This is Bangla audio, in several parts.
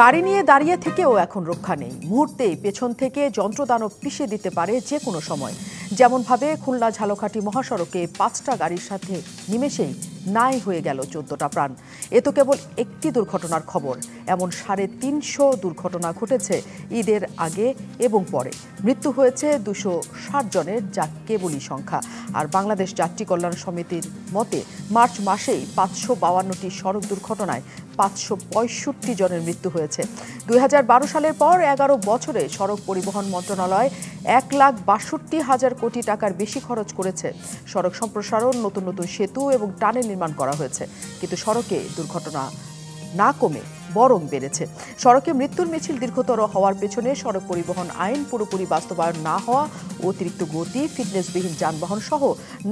গাড়ি নিয়ে দাঁড়িয়ে থেকেও এখন রক্ষা নেই মুহূর্তেই পেছন থেকে যন্ত্রদানব পিষে দিতে পারে যে কোনো সময় যেমনভাবে খুলনা ঝালকাঠি মহাসড়কে পাঁচটা গাড়ির সাথে নিমেষেই নাই হয়ে গেল চোদ্দটা প্রাণ এ তো কেবল একটি দুর্ঘটনার খবর এমন সাড়ে তিনশো দুর্ঘটনা ঘটেছে ঈদের আগে এবং পরে মৃত্যু হয়েছে দুশো ষাট জনের যা কেবলই সংখ্যা আর বাংলাদেশ যাত্রী কল্যাণ সমিতির মতে মার্চ মাসেই পাঁচশো বাউান্নটি সড়ক দুর্ঘটনায় পাঁচশো পঁয়ষট্টি জনের মৃত্যু হয়েছে দুই বারো সালের পর এগারো বছরে সড়ক পরিবহন মন্ত্রণালয় এক লাখ বাষট্টি হাজার কোটি টাকার বেশি খরচ করেছে সড়ক সম্প্রসারণ নতুন নতুন সেতু এবং টানেল নির্মাণ করা হয়েছে কিন্তু সড়কে দুর্ঘটনা না কমে বরং বেড়েছে সড়কে মৃত্যুর মিছিল দীর্ঘতর হওয়ার পেছনে সড়ক পরিবহন আইন পুরোপুরি বাস্তবায়ন না হওয়া অতিরিক্ত গতি ফিটনেসবিহীন যানবাহন সহ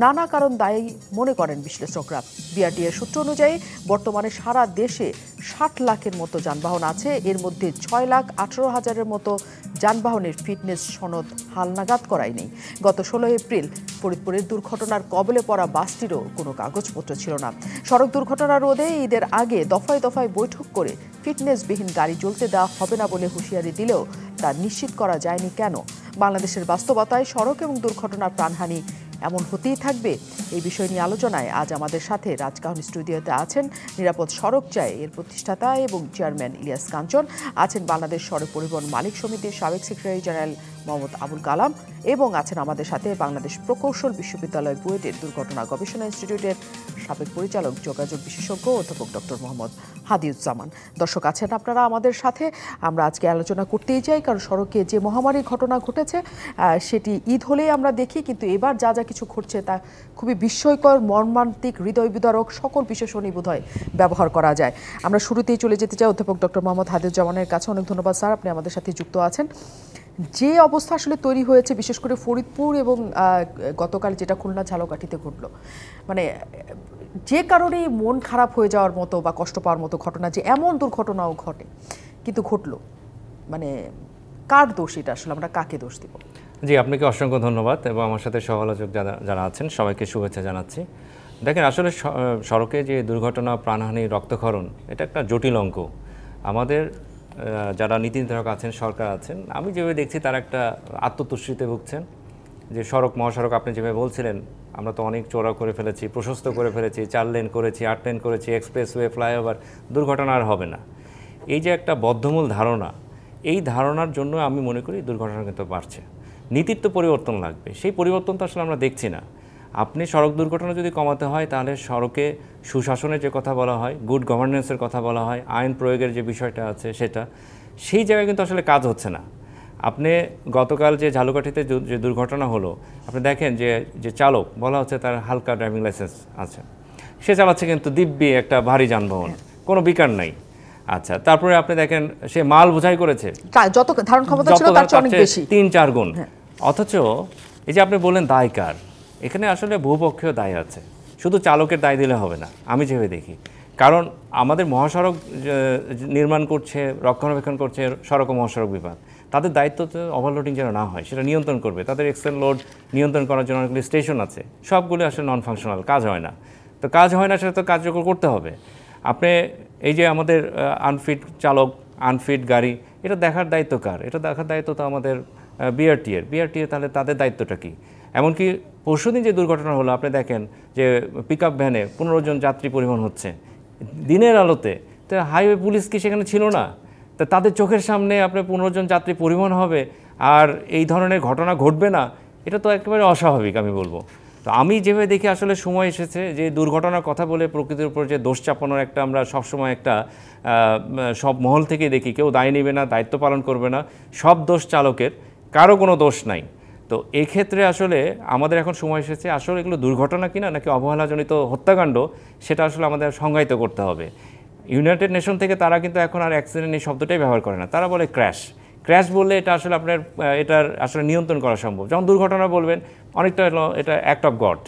নানা কারণ দায়ী মনে করেন বিশ্লেষকরা বিআরটিএর সূত্র অনুযায়ী বর্তমানে সারা দেশে ষাট লাখের মতো যানবাহন আছে এর মধ্যে ছয় লাখ আঠারো হাজারের মতো যানবাহনের ফিটনেস সনদ হালনাগাদ করাই নেই গত ষোলো এপ্রিল ফরিদপুরের দুর্ঘটনার কবলে পড়া বাসটিরও কোনো কাগজপত্র ছিল না সড়ক দুর্ঘটনা রোধে ঈদের আগে দফায় দফায় বৈঠক করে ফিটনেসবিহীন গাড়ি চলতে দেওয়া হবে না বলে হুঁশিয়ারি দিলেও তা নিশ্চিত করা যায়নি কেন বাংলাদেশের বাস্তবতায় সড়ক এবং দুর্ঘটনার প্রাণহানি এমন হতেই থাকবে এই বিষয় নিয়ে আলোচনায় আজ আমাদের সাথে রাজকাহন স্টুডিওতে আছেন নিরাপদ সড়ক চায় এর প্রতিষ্ঠাতা এবং চেয়ারম্যান ইলিয়াস কাঞ্চন আছেন বাংলাদেশ সড়ক পরিবহন মালিক সমিতির সাবেক সেক্রেটারি জেনারেল মোহাম্মদ আবুল কালাম এবং আছেন আমাদের সাথে বাংলাদেশ প্রকৌশল বিশ্ববিদ্যালয় বুয়েটের দুর্ঘটনা গবেষণা ইনস্টিটিউটের সাবেক পরিচালক যোগাযোগ বিশেষজ্ঞ অধ্যাপক ডক্টর মোহাম্মদ হাদিউজ্জামান দর্শক আছেন আপনারা আমাদের সাথে আমরা আজকে আলোচনা করতেই চাই কারণ সড়কে যে মহামারী ঘটনা ঘটেছে সেটি ঈদ হলেই আমরা দেখি কিন্তু এবার যা যা কিছু ঘটছে তা খুবই বিস্ময়কর মর্মান্তিক হৃদয় বিদারক সকল বিশেষণই বোধহয় ব্যবহার করা যায় আমরা শুরুতেই চলে যেতে চাই অধ্যাপক ডক্টর মোহাম্মদ হাদিউজ্জামানের কাছে অনেক ধন্যবাদ স্যার আপনি আমাদের সাথে যুক্ত আছেন যে অবস্থা আসলে তৈরি হয়েছে বিশেষ করে ফরিদপুর এবং গতকাল যেটা খুলনা ঝালকাঠিতে ঘটল মানে যে কারণে মন খারাপ হয়ে যাওয়ার মতো বা কষ্ট পাওয়ার মতো ঘটনা যে এমন দুর্ঘটনাও ঘটে কিন্তু ঘটলো মানে কার দোষ এটা আসলে আমরা কাকে দোষ দিব জি আপনাকে অসংখ্য ধন্যবাদ এবং আমার সাথে সহলোচক যারা যারা আছেন সবাইকে শুভেচ্ছা জানাচ্ছি দেখেন আসলে সড়কে যে দুর্ঘটনা প্রাণহানি রক্তক্ষরণ এটা একটা জটিল অঙ্ক আমাদের যারা নীতি নির্ধারক আছেন সরকার আছেন আমি যেভাবে দেখছি তারা একটা আত্মতুষ্টিতে ভুগছেন যে সড়ক মহাসড়ক আপনি যেভাবে বলছিলেন আমরা তো অনেক চোরা করে ফেলেছি প্রশস্ত করে ফেলেছি চার লেন করেছি আট লেন করেছি এক্সপ্রেসওয়ে ফ্লাইওভার দুর্ঘটনা আর হবে না এই যে একটা বদ্ধমূল ধারণা এই ধারণার জন্য আমি মনে করি দুর্ঘটনা কিন্তু বাড়ছে নীতির তো পরিবর্তন লাগবে সেই পরিবর্তন তো আসলে আমরা দেখছি না আপনি সড়ক দুর্ঘটনা যদি কমাতে হয় তাহলে সড়কে সুশাসনের যে কথা বলা হয় গুড গভর্নেন্সের কথা বলা হয় আইন প্রয়োগের যে বিষয়টা আছে সেটা সেই জায়গায় কিন্তু আসলে কাজ হচ্ছে না আপনি গতকাল যে ঝালুকাঠিতে যে দুর্ঘটনা হলো আপনি দেখেন যে যে চালক বলা হচ্ছে তার হালকা ড্রাইভিং লাইসেন্স আছে সে চালাচ্ছে কিন্তু দিব্যি একটা ভারী যানবাহন কোনো বিকার নাই আচ্ছা তারপরে আপনি দেখেন সে মাল বোঝাই করেছে যত ধারণ ক্ষমতা ছিল তার চেয়ে অনেক বেশি তিন চার গুণ হ্যাঁ। অথচ এই যে আপনি দায় দায়কার এখানে আসলে বহুপক্ষীয় দায় আছে শুধু চালকের দায় দিলে হবে না আমি যেভাবে দেখি কারণ আমাদের মহাসড়ক নির্মাণ করছে রক্ষণাবেক্ষণ করছে সড়ক ও মহাসড়ক বিভাগ তাদের দায়িত্ব তো ওভারলোডিং যেন না হয় সেটা নিয়ন্ত্রণ করবে তাদের এক্সেল লোড নিয়ন্ত্রণ করার জন্য অনেকগুলি স্টেশন আছে সবগুলি আসলে নন ফাংশনাল কাজ হয় না তো কাজ হয় না সেটা তো কার্যকর করতে হবে আপনি এই যে আমাদের আনফিট চালক আনফিট গাড়ি এটা দেখার দায়িত্ব কার এটা দেখার দায়িত্ব তো আমাদের বিআরটি এর বিআরটি এর তাহলে তাদের দায়িত্বটা কী এমনকি দিন যে দুর্ঘটনা হলো আপনি দেখেন যে পিক আপ ভ্যানে পনেরো জন যাত্রী পরিবহন হচ্ছে দিনের আলোতে তো হাইওয়ে পুলিশ কি সেখানে ছিল না তা তাদের চোখের সামনে আপনার পনেরো জন যাত্রী পরিবহন হবে আর এই ধরনের ঘটনা ঘটবে না এটা তো একেবারে অস্বাভাবিক আমি বলবো তো আমি যেভাবে দেখি আসলে সময় এসেছে যে দুর্ঘটনার কথা বলে প্রকৃতির উপর যে দোষ চাপানোর একটা আমরা সবসময় একটা সব মহল থেকে দেখি কেউ দায় নেবে না দায়িত্ব পালন করবে না সব দোষ চালকের কারো কোনো দোষ নাই তো এক্ষেত্রে আসলে আমাদের এখন সময় এসেছে আসলে এগুলো দুর্ঘটনা কিনা নাকি অবহেলাজনিত হত্যাকাণ্ড সেটা আসলে আমাদের সংজ্ঞায়িত করতে হবে ইউনাইটেড নেশন থেকে তারা কিন্তু এখন আর অ্যাক্সিডেন্ট এই শব্দটাই ব্যবহার করে না তারা বলে ক্র্যাশ ক্র্যাশ বললে এটা আসলে আপনার এটার আসলে নিয়ন্ত্রণ করা সম্ভব যখন দুর্ঘটনা বলবেন অনেকটা এটা অ্যাক্ট অফ গড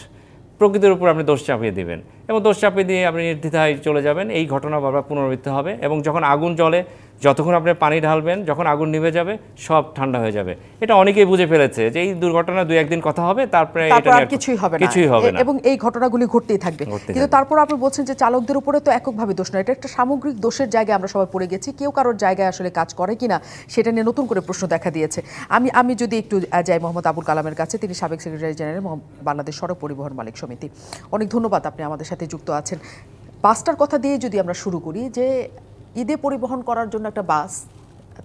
প্রকৃতির উপর আপনি দোষ চাপিয়ে দেবেন এবং দোষ চাপিয়ে দিয়ে আপনি নির্দ্বিধায় চলে যাবেন এই ঘটনা বারবার পুনরাবৃত্তি হবে এবং যখন আগুন জ্বলে যতক্ষণ আপনি পানি ঢালবেন যখন আগুন নিভে যাবে সব ঠান্ডা হয়ে যাবে এটা অনেকেই বুঝে ফেলেছে যে এই দুর্ঘটনা দুই একদিন কথা হবে তারপরে কিছুই হবে কিছুই হবে না এবং এই ঘটনাগুলি ঘটতেই থাকবে কিন্তু তারপর আপনি বলছেন যে চালকদের উপরে তো এককভাবে দোষ না এটা একটা সামগ্রিক দোষের জায়গায় আমরা সবাই পড়ে গেছি কেউ কারোর জায়গায় আসলে কাজ করে কিনা সেটা নিয়ে নতুন করে প্রশ্ন দেখা দিয়েছে আমি আমি যদি একটু যাই মোহাম্মদ আবুল কালামের কাছে তিনি সাবেক সেক্রেটারি জেনারেল বাংলাদেশ সড়ক পরিবহন মালিক সমিতি অনেক ধন্যবাদ আপনি আমাদের সাথে যুক্ত আছেন বাসটার কথা দিয়ে যদি আমরা শুরু করি যে ঈদে পরিবহন করার জন্য একটা বাস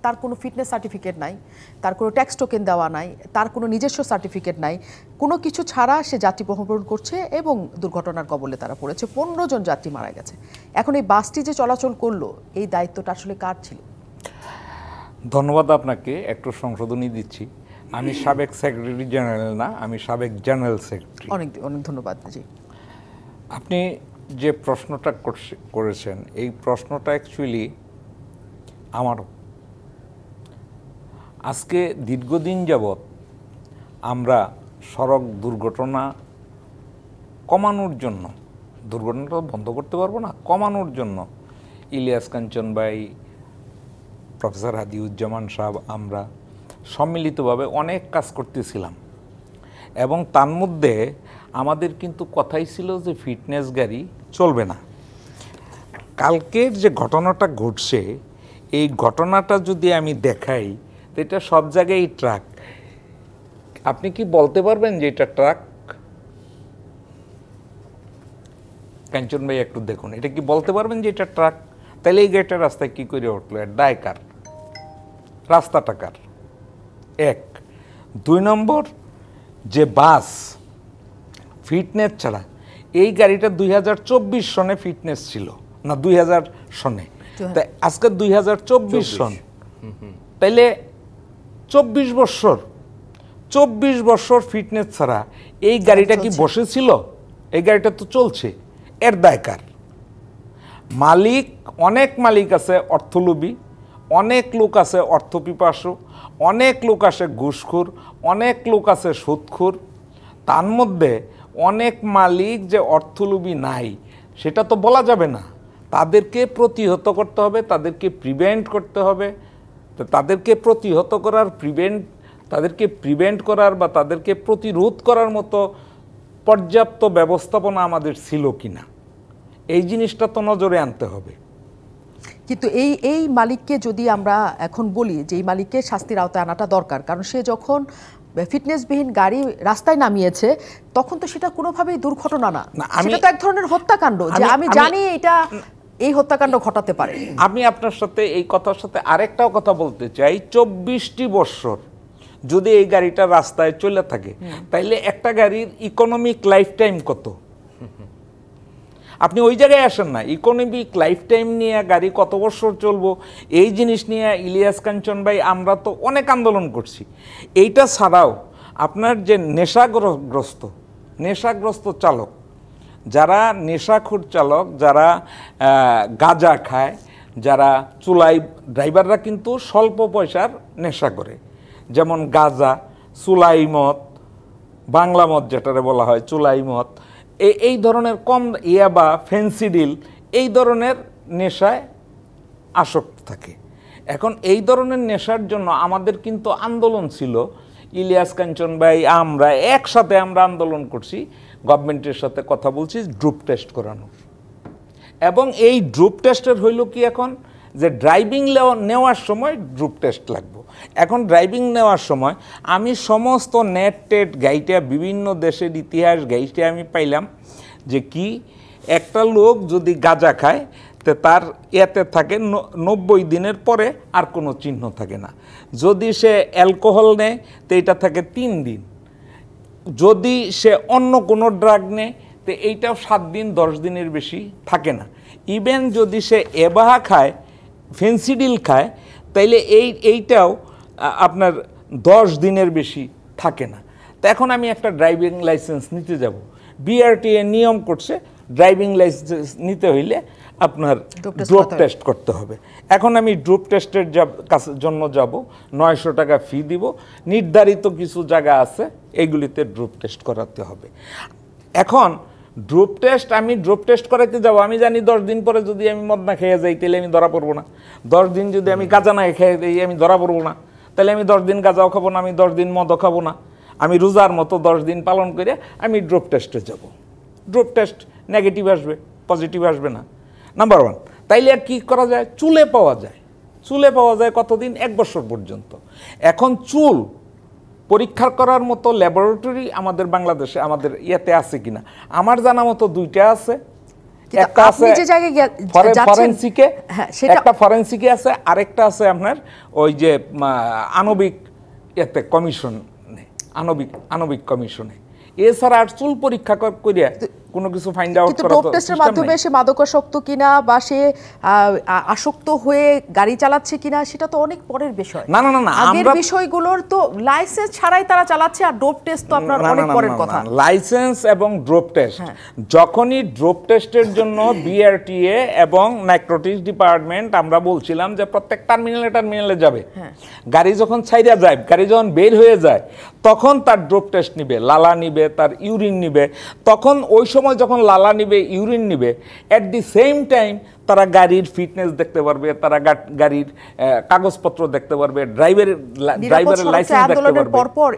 তার কোনো ফিটনেস সার্টিফিকেট নাই তার কোনো ট্যাক্স টোকেন দেওয়া নাই তার কোনো নিজস্ব সার্টিফিকেট নাই কোনো কিছু ছাড়া সে যাত্রী বহন করছে এবং দুর্ঘটনার কবলে তারা পড়েছে পনেরো জন যাত্রী মারা গেছে এখন এই বাসটি যে চলাচল করলো এই দায়িত্বটা আসলে কার ছিল ধন্যবাদ আপনাকে একটু সংশোধনী দিচ্ছি আমি সাবেক সেক্রেটারি জেনারেল না আমি সাবেক জেনারেল সেক্রেটারি অনেক অনেক ধন্যবাদ জি আপনি যে প্রশ্নটা করেছেন এই প্রশ্নটা অ্যাকচুয়ালি আমারও আজকে দীর্ঘদিন যাবৎ আমরা সড়ক দুর্ঘটনা কমানোর জন্য দুর্ঘটনাটা বন্ধ করতে পারবো না কমানোর জন্য ইলিয়াস কাঞ্চন ভাই প্রফেসর হাদিউজ্জামান সাহেব আমরা সম্মিলিতভাবে অনেক কাজ করতেছিলাম এবং তার মধ্যে আমাদের কিন্তু কথাই ছিল যে ফিটনেস গাড়ি চলবে না কালকের যে ঘটনাটা ঘটছে এই ঘটনাটা যদি আমি দেখাই তো এটা সব জায়গায় ট্রাক আপনি কি বলতে পারবেন যে এটা ট্রাক কাঞ্চন ভাই একটু দেখুন এটা কি বলতে পারবেন যে এটা ট্রাক তাহলে এই গাড়িটা রাস্তায় কী করে উঠলো দায় কার রাস্তাটা কার এক দুই নম্বর যে বাস ফিটনেস ছাড়া এই গাড়িটা দুই সনে ফিটনেস ছিল না দুই সনে তাই আজকে দুই সন তাইলে চব্বিশ বছর চব্বিশ বছর ফিটনেস ছাড়া এই গাড়িটা কি বসেছিল এই গাড়িটা তো চলছে এর দায়কার মালিক অনেক মালিক আছে অর্থলোভী অনেক লোক আছে অর্থপিপাসু অনেক লোক আছে ঘুষখুর অনেক লোক আছে সুদখুর তার মধ্যে অনেক মালিক যে অর্থলুবি নাই সেটা তো বলা যাবে না তাদেরকে প্রতিহত করতে হবে তাদেরকে প্রিভেন্ট করতে হবে তো তাদেরকে প্রতিহত করার প্রিভেন্ট তাদেরকে প্রিভেন্ট করার বা তাদেরকে প্রতিরোধ করার মতো পর্যাপ্ত ব্যবস্থাপনা আমাদের ছিল কি না এই জিনিসটা তো নজরে আনতে হবে কিন্তু এই এই মালিককে যদি আমরা এখন বলি যে এই মালিককে শাস্তির আওতায় আনাটা দরকার কারণ সে যখন ফিটনেসবিহীন গাড়ি রাস্তায় নামিয়েছে তখন তো সেটা কোনোভাবেই দুর্ঘটনা না সেটা তো এক ধরনের হত্যাকাণ্ড যে আমি জানি এটা এই হত্যাকাণ্ড ঘটাতে পারে আমি আপনার সাথে এই কথার সাথে আরেকটাও কথা বলতে চাই চব্বিশটি বৎসর যদি এই গাড়িটা রাস্তায় চলে থাকে তাইলে একটা গাড়ির ইকোনমিক লাইফ টাইম কত আপনি ওই জায়গায় আসেন না ইকোনমিক লাইফ টাইম নিয়ে গাড়ি কত বছর চলবো এই জিনিস নিয়ে ইলিয়াস কাঞ্চন ভাই আমরা তো অনেক আন্দোলন করছি এইটা ছাড়াও আপনার যে নেশাগ্রস্ত নেশাগ্রস্ত চালক যারা নেশাখুর চালক যারা গাজা খায় যারা চুলাই ড্রাইভাররা কিন্তু স্বল্প পয়সার নেশা করে যেমন গাজা চুলাই মদ বাংলা মদ যেটারে বলা হয় চুলাই মদ এই ধরনের কম ইয়া বা ফেন্সিডিল এই ধরনের নেশায় আসক্ত থাকে এখন এই ধরনের নেশার জন্য আমাদের কিন্তু আন্দোলন ছিল ইলিয়াস কাঞ্চন ভাই আমরা একসাথে আমরা আন্দোলন করছি গভর্নমেন্টের সাথে কথা বলছি ড্রুপ টেস্ট করানোর এবং এই ড্রুপ টেস্টের হইল কি এখন যে ড্রাইভিং নেওয়ার সময় ড্রুপ টেস্ট লাগবো এখন ড্রাইভিং নেওয়ার সময় আমি সমস্ত নেট টেট গাইটা বিভিন্ন দেশের ইতিহাস গাইটা আমি পাইলাম যে কি একটা লোক যদি গাঁজা খায় তে তার এতে থাকে নব্বই দিনের পরে আর কোনো চিহ্ন থাকে না যদি সে অ্যালকোহল নেয় তো এটা থাকে তিন দিন যদি সে অন্য কোনো ড্রাগ নেয় তো এইটাও সাত দিন দশ দিনের বেশি থাকে না ইভেন যদি সে এবাহা খায় ফেন্সিডিল খায় তাইলে এই এইটাও আপনার দশ দিনের বেশি থাকে না তা এখন আমি একটা ড্রাইভিং লাইসেন্স নিতে যাব বিআরটিএ নিয়ম করছে ড্রাইভিং লাইসেন্স নিতে হইলে আপনার ড্রোপ টেস্ট করতে হবে এখন আমি ড্রোপ টেস্টের জন্য যাব নয়শো টাকা ফি দিব নির্ধারিত কিছু জায়গা আছে এগুলিতে ড্রোপ টেস্ট করাতে হবে এখন ড্রোপ টেস্ট আমি ড্রোপ টেস্ট করাইতে যাবো আমি জানি দশ দিন পরে যদি আমি মদ না খেয়ে যাই তাহলে আমি ধরা পড়বো না দশ দিন যদি আমি গাঁজা না খেয়ে যাই আমি ধরা পড়বো না তাহলে আমি দশ দিন গাঁজাও খাবো না আমি দশ দিন মদও খাবো না আমি রোজার মতো দশ দিন পালন করে আমি ড্রোপ টেস্টে যাব ড্রোপ টেস্ট নেগেটিভ আসবে পজিটিভ আসবে না নাম্বার ওয়ান তাইলে আর কী করা যায় চুলে পাওয়া যায় চুলে পাওয়া যায় কতদিন এক বছর পর্যন্ত এখন চুল পরীক্ষা করার মতো ল্যাবরেটরি আমাদের বাংলাদেশে আমাদের ইয়েতে আছে কিনা আমার জানা মতো দুইটা আছে একটা হ্যাঁ, আছে আরেকটা আছে আপনার ওই যে আণবিক ইয়েতে কমিশন আণবিক আণবিক কমিশনে এছাড়া আর চুল পরীক্ষা করিয়া কোনো কিছু ফাইন্ড আউট করা ডোপ টেস্টের মাধ্যমে সে মাদকাসক্ত কিনা বা সে আসক্ত হয়ে গাড়ি চালাচ্ছে কিনা সেটা তো অনেক পরের বিষয় না না না আগের বিষয়গুলোর তো লাইসেন্স ছাড়াই তারা চালাচ্ছে আর ডোপ টেস্ট তো আপনার অনেক পরের কথা লাইসেন্স এবং ড্রপ হ্যাঁ। টেস্ট যখনই ড্রপ টেস্টের জন্য বিআরটিএ এবং নাইক্রোটিক্স ডিপার্টমেন্ট আমরা বলছিলাম যে প্রত্যেক টার্মিনালে টার্মিনালে যাবে হ্যাঁ। গাড়ি যখন ছাইরা যায় গাড়ি যখন বের হয়ে যায় তখন তার ড্রপ টেস্ট নিবে লালা নিবে তার ইউরিন নিবে তখন ওই সময় যখন লালা নিবে ইউরিন নিবে অ্যাট দি সেম টাইম তারা গাড়ির ফিটনেস দেখতে পারবে তারা গাড়ির কাগজপত্র দেখতে পারবে ড্রাইভারের ড্রাইভারের লাইসেন্স দেখতে পারবে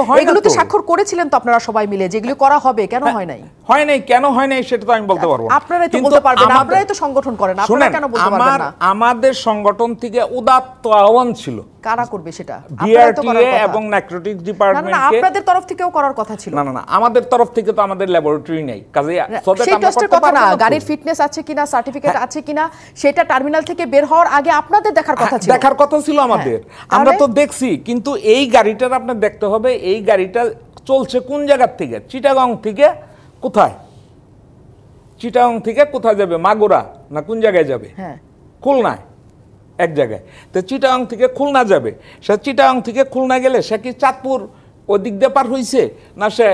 তো এইগুলোতে তো স্বাক্ষর করেছিলেন তো আপনারা সবাই মিলে যেগুলো করা হবে কেন হ্যাঁ, হয় নাই হয় নাই কেন হয় নাই সেটা তো আমি বলতে পারবো আপনারা তো বলতে পারবেন আপনারাই তো সংগঠন করেন আপনারা কেন বলতে পারবেন না আমাদের সংগঠন থেকে উদাত্ত আহ্বান ছিল কারা করবে সেটা বিআরটিএ এবং ন্যাক্রোটিক ডিপার্টমেন্ট আপনাদের তরফ থেকেও করার কথা ছিল না না আমাদের তরফ থেকে তো আমাদের ল্যাবরেটরি নাই কাজেই সেটা আমরা করতে পারবো না গাড়ির ফিটনেস আছে কিনা সার্টিফিকেট সার্টিফিকেট হ্যাঁ। আছে কিনা সেটা টার্মিনাল থেকে বের হওয়ার আগে আপনাদের দেখার কথা হ্যাঁ, ছিল দেখার কথা ছিল হ্যাঁ। আমাদের আমরা তো দেখছি কিন্তু এই গাড়িটার আপনি দেখতে হবে এই গাড়িটা চলছে কোন জায়গার থেকে চিটাগং থেকে কোথায় চিটাগং থেকে কোথায় যাবে মাগুরা না কোন জায়গায় যাবে হ্যাঁ খুলনায় এক জায়গায় তো চিটাং থেকে খুলনা যাবে সে চিটাং থেকে খুলনা গেলে সে কি চাঁদপুর ওই দিক দিয়ে পার হয়েছে না সে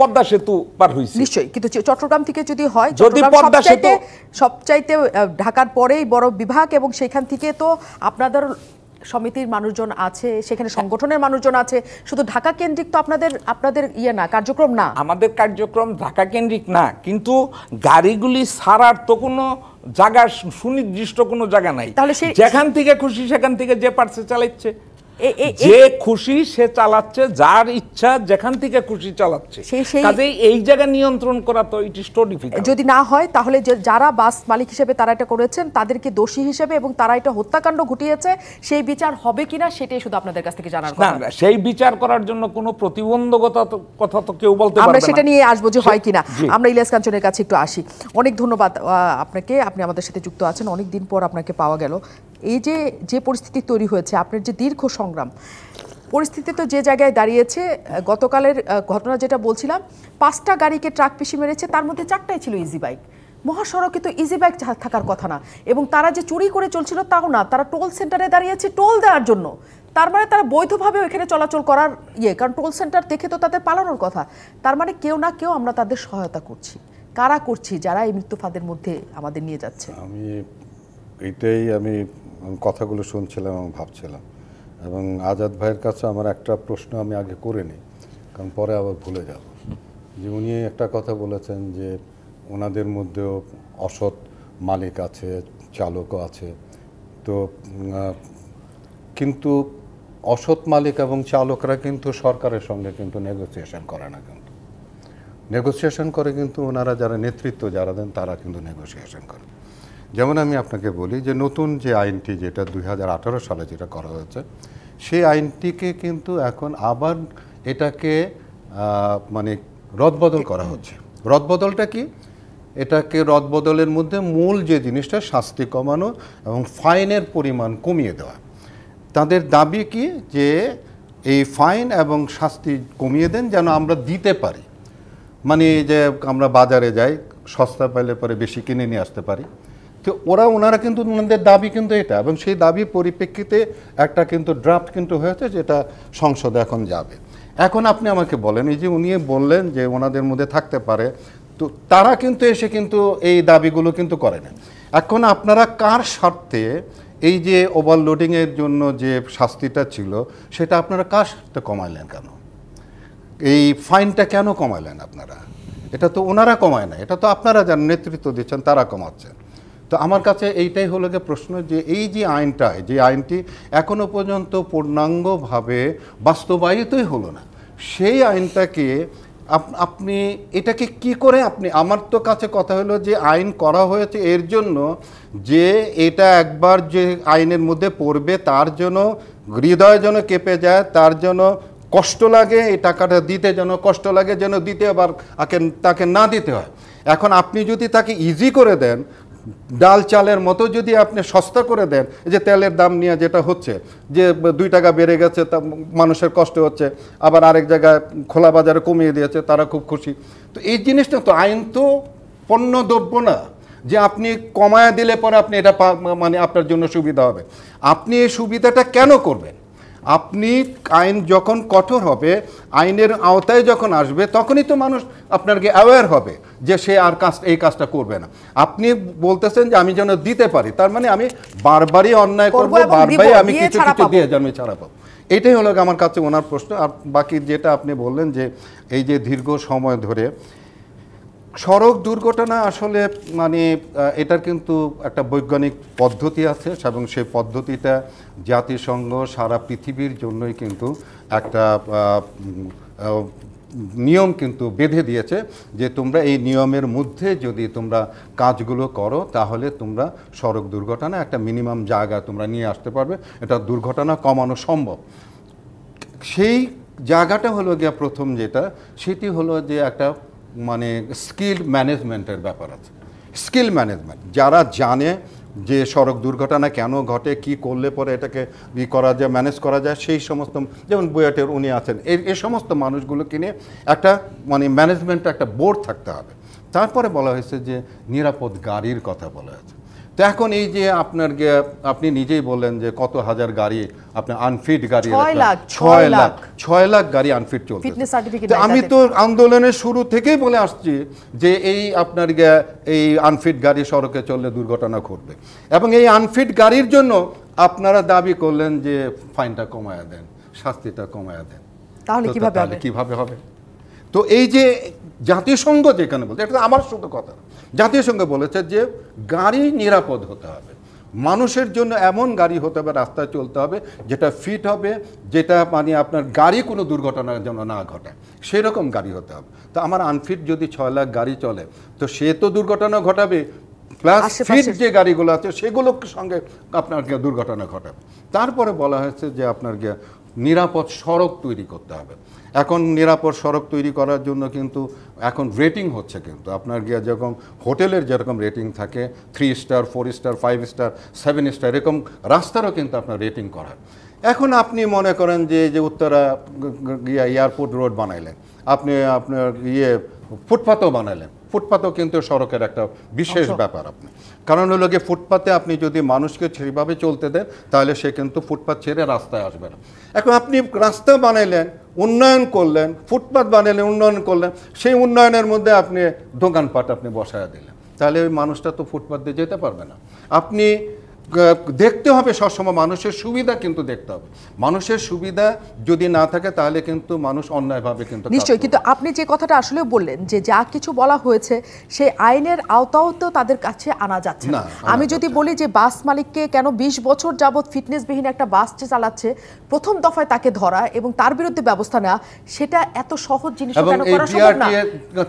পদ্মা সেতু পার হয়েছে নিশ্চয়ই কিন্তু চট্টগ্রাম থেকে যদি হয় যদি পদ্মা সেতু সবচাইতে ঢাকার পরেই বড় বিভাগ এবং সেখান থেকে তো আপনাদের সমিতির মানুষজন আছে সেখানে হ্যাঁ। সংগঠনের মানুষজন আছে শুধু ঢাকা কেন্দ্রিক তো আপনাদের আপনাদের ইয়ে না কার্যক্রম না আমাদের কার্যক্রম ঢাকা কেন্দ্রিক না কিন্তু গাড়িগুলি ছাড়ার তো কোনো জায়গা সুনির্দিষ্ট কোনো জায়গা নাই তাহলে সেখান থেকে খুশি সেখান থেকে যে পার্সে চালাচ্ছে যে খুশি সে চালাচ্ছে যার ইচ্ছা যেখান থেকে খুশি চালাচ্ছে কাজেই এই জায়গা নিয়ন্ত্রণ করা তো ইট ইজ ডিফিকাল্ট যদি না হয় তাহলে যারা বাস মালিক হিসেবে তারা এটা করেছেন তাদেরকে দোষী হিসেবে এবং তারা এটা হত্যাকাণ্ড ঘটিয়েছে সেই বিচার হবে কিনা সেটাই শুধু আপনাদের কাছ থেকে জানার না সেই বিচার করার জন্য কোনো প্রতিবন্ধকতা কথা তো কেউ বলতে পারবে না আমরা সেটা নিয়ে আসবো যে হয় কিনা আমরা ইলিয়াস কাঞ্চনের কাছে একটু আসি অনেক ধন্যবাদ আপনাকে আপনি আমাদের সাথে যুক্ত আছেন অনেক দিন পর আপনাকে পাওয়া গেল এই যে যে পরিস্থিতি তৈরি হয়েছে আপনার যে দীর্ঘ সংগ্রাম পরিস্থিতি তো যে জায়গায় দাঁড়িয়েছে গতকালের ঘটনা যেটা বলছিলাম পাঁচটা গাড়িকে ট্রাক পিসি মেরেছে তার মধ্যে চারটাই ছিল ইজি বাইক মহাসড়কে তো ইজি বাইক থাকার কথা না এবং তারা যে চুরি করে চলছিল তাও না তারা টোল সেন্টারে দাঁড়িয়েছে টোল দেওয়ার জন্য তার মানে তারা বৈধভাবে ওইখানে চলাচল করার ইয়ে কারণ টোল সেন্টার দেখে তো তাদের পালানোর কথা তার মানে কেউ না কেউ আমরা তাদের সহায়তা করছি কারা করছি যারা এই ফাঁদের মধ্যে আমাদের নিয়ে যাচ্ছে আমি এটাই আমি কথাগুলো শুনছিলাম এবং ভাবছিলাম এবং আজাদ ভাইয়ের কাছে আমার একটা প্রশ্ন আমি আগে করে নিই কারণ পরে আবার ভুলে যাব যে উনি একটা কথা বলেছেন যে ওনাদের মধ্যেও অসৎ মালিক আছে চালকও আছে তো কিন্তু অসৎ মালিক এবং চালকরা কিন্তু সরকারের সঙ্গে কিন্তু নেগোসিয়েশন করে না কিন্তু নেগোসিয়েশন করে কিন্তু ওনারা যারা নেতৃত্ব যারা দেন তারা কিন্তু নেগোসিয়েশন করে যেমন আমি আপনাকে বলি যে নতুন যে আইনটি যেটা দুই সালে যেটা করা হয়েছে সেই আইনটিকে কিন্তু এখন আবার এটাকে মানে রদবদল করা হচ্ছে রদবদলটা কি এটাকে রদবদলের মধ্যে মূল যে জিনিসটা শাস্তি কমানো এবং ফাইনের পরিমাণ কমিয়ে দেওয়া তাদের দাবি কি যে এই ফাইন এবং শাস্তি কমিয়ে দেন যেন আমরা দিতে পারি মানে যে আমরা বাজারে যাই সস্তা পাইলে পরে বেশি কিনে নিয়ে আসতে পারি তো ওরা ওনারা কিন্তু ওনাদের দাবি কিন্তু এটা এবং সেই দাবির পরিপ্রেক্ষিতে একটা কিন্তু ড্রাফট কিন্তু হয়েছে যেটা সংসদে এখন যাবে এখন আপনি আমাকে বলেন এই যে উনি বললেন যে ওনাদের মধ্যে থাকতে পারে তো তারা কিন্তু এসে কিন্তু এই দাবিগুলো কিন্তু করে না এখন আপনারা কার স্বার্থে এই যে ওভারলোডিংয়ের জন্য যে শাস্তিটা ছিল সেটা আপনারা কার স্বার্থে কমাইলেন কেন এই ফাইনটা কেন কমাইলেন আপনারা এটা তো ওনারা কমায় না এটা তো আপনারা যারা নেতৃত্ব দিচ্ছেন তারা কমাচ্ছেন তো আমার কাছে এইটাই হলো যে প্রশ্ন যে এই যে আইনটা যে আইনটি এখনও পর্যন্ত পূর্ণাঙ্গভাবে বাস্তবায়িতই হলো না সেই আইনটাকে আপনি এটাকে কি করে আপনি আমার তো কাছে কথা হলো যে আইন করা হয়েছে এর জন্য যে এটা একবার যে আইনের মধ্যে পড়বে তার জন্য হৃদয় যেন কেঁপে যায় তার জন্য কষ্ট লাগে এই টাকাটা দিতে যেন কষ্ট লাগে যেন দিতে দ্বিতীয়বার তাকে না দিতে হয় এখন আপনি যদি তাকে ইজি করে দেন ডাল চালের মতো যদি আপনি সস্তা করে দেন যে তেলের দাম নিয়ে যেটা হচ্ছে যে দুই টাকা বেড়ে গেছে তা মানুষের কষ্ট হচ্ছে আবার আরেক জায়গায় খোলা বাজারে কমিয়ে দিয়েছে তারা খুব খুশি তো এই জিনিসটা তো আইন তো পণ্য দ্রব্য না যে আপনি কমায় দিলে পরে আপনি এটা মানে আপনার জন্য সুবিধা হবে আপনি এই সুবিধাটা কেন করবেন আপনি আইন যখন কঠোর হবে আইনের আওতায় যখন আসবে তখনই তো মানুষ আপনারকে অ্যাওয়্যার হবে যে সে আর কাজ এই কাজটা করবে না আপনি বলতেছেন যে আমি যেন দিতে পারি তার মানে আমি বারবারই অন্যায় করবো বারবারই আমি কিছু কিছু দিয়ে জন্মে ছাড়া পাবো এটাই হলো আমার কাছে ওনার প্রশ্ন আর বাকি যেটা আপনি বললেন যে এই যে দীর্ঘ সময় ধরে সড়ক দুর্ঘটনা আসলে মানে এটার কিন্তু একটা বৈজ্ঞানিক পদ্ধতি আছে এবং সেই পদ্ধতিটা জাতিসংঘ সারা পৃথিবীর জন্যই কিন্তু একটা নিয়ম কিন্তু বেঁধে দিয়েছে যে তোমরা এই নিয়মের মধ্যে যদি তোমরা কাজগুলো করো তাহলে তোমরা সড়ক দুর্ঘটনা একটা মিনিমাম জায়গা তোমরা নিয়ে আসতে পারবে এটা দুর্ঘটনা কমানো সম্ভব সেই জায়গাটা হলো গিয়া প্রথম যেটা সেটি হলো যে একটা মানে স্কিল ম্যানেজমেন্টের ব্যাপার আছে স্কিল ম্যানেজমেন্ট যারা জানে যে সড়ক দুর্ঘটনা কেন ঘটে কি করলে পরে এটাকে ই করা যায় ম্যানেজ করা যায় সেই সমস্ত যেমন বুয়েটের উনি আছেন এই এ সমস্ত মানুষগুলোকে নিয়ে একটা মানে ম্যানেজমেন্ট একটা বোর্ড থাকতে হবে তারপরে বলা হয়েছে যে নিরাপদ গাড়ির কথা বলা হয়েছে তো এখন এই যে আপনার আপনি নিজেই বললেন যে কত হাজার গাড়ি আপনার আনফিট গাড়ি ছয় লাখ ছয় লাখ গাড়ি আনফিট চলছে আমি তো আন্দোলনের শুরু থেকেই বলে আসছি যে এই আপনার এই আনফিট গাড়ি সড়কে চললে দুর্ঘটনা ঘটবে এবং এই আনফিট গাড়ির জন্য আপনারা দাবি করলেন যে ফাইনটা কমায় দেন শাস্তিটা কমায় দেন তাহলে কিভাবে হবে তো এই যে জাতিসংঘ যেখানে বলছে এটা আমার শুধু কথা জাতিসংঘ বলেছে যে গাড়ি নিরাপদ হতে হবে মানুষের জন্য এমন গাড়ি হতে হবে রাস্তায় চলতে হবে যেটা ফিট হবে যেটা মানে আপনার গাড়ি কোনো দুর্ঘটনার জন্য না ঘটে সেরকম গাড়ি হতে হবে তো আমার আনফিট যদি ছয় লাখ গাড়ি চলে তো সে তো দুর্ঘটনা ঘটাবে প্লাস ফিট যে গাড়িগুলো আছে সেগুলোর সঙ্গে আপনার দুর্ঘটনা ঘটাবে তারপরে বলা হয়েছে যে আপনার নিরাপদ সড়ক তৈরি করতে হবে এখন নিরাপদ সড়ক তৈরি করার জন্য কিন্তু এখন রেটিং হচ্ছে কিন্তু আপনার গিয়ে যেরকম হোটেলের যেরকম রেটিং থাকে three star four star five star seven star এরকম রাস্তারও কিন্তু আপনার রেটিং করা এখন আপনি মনে করেন যে যে উত্তরা গিয়া এয়ারপোর্ট রোড বানাইলেন আপনি আপনার ইয়ে ফুটপাতও বানালেন ফুটপাতও কিন্তু সড়কের একটা বিশেষ ব্যাপার আপনি কারণ হলো গিয়ে ফুটপাতে আপনি যদি মানুষকে সেভাবে চলতে দেন তাহলে সে কিন্তু ফুটপাত ছেড়ে রাস্তায় আসবে না এখন আপনি রাস্তা বানাইলেন উন্নয়ন করলেন ফুটপাথ বানালেন উন্নয়ন করলেন সেই উন্নয়নের মধ্যে আপনি দোকানপাট আপনি বসায় দিলেন তাহলে ওই মানুষটা তো ফুটপাথ দিয়ে যেতে পারবে না আপনি দেখতে হবে সবসময় মানুষের সুবিধা কিন্তু দেখতে হবে মানুষের সুবিধা যদি না থাকে তাহলে কিন্তু মানুষ অন্যায়ভাবে কিন্তু নিশ্চয়ই কিন্তু আপনি যে কথাটা আসলে বললেন যে যা কিছু বলা হয়েছে সেই আইনের আওতাও তো তাদের কাছে আনা যাচ্ছে না আমি যদি বলি যে বাস মালিককে কেন ২০ বছর যাবৎ ফিটনেসবিহীন একটা বাস যে চালাচ্ছে প্রথম দফায় তাকে ধরা এবং তার বিরুদ্ধে ব্যবস্থা নেওয়া সেটা এত সহজ জিনিস কেন করা সম্ভব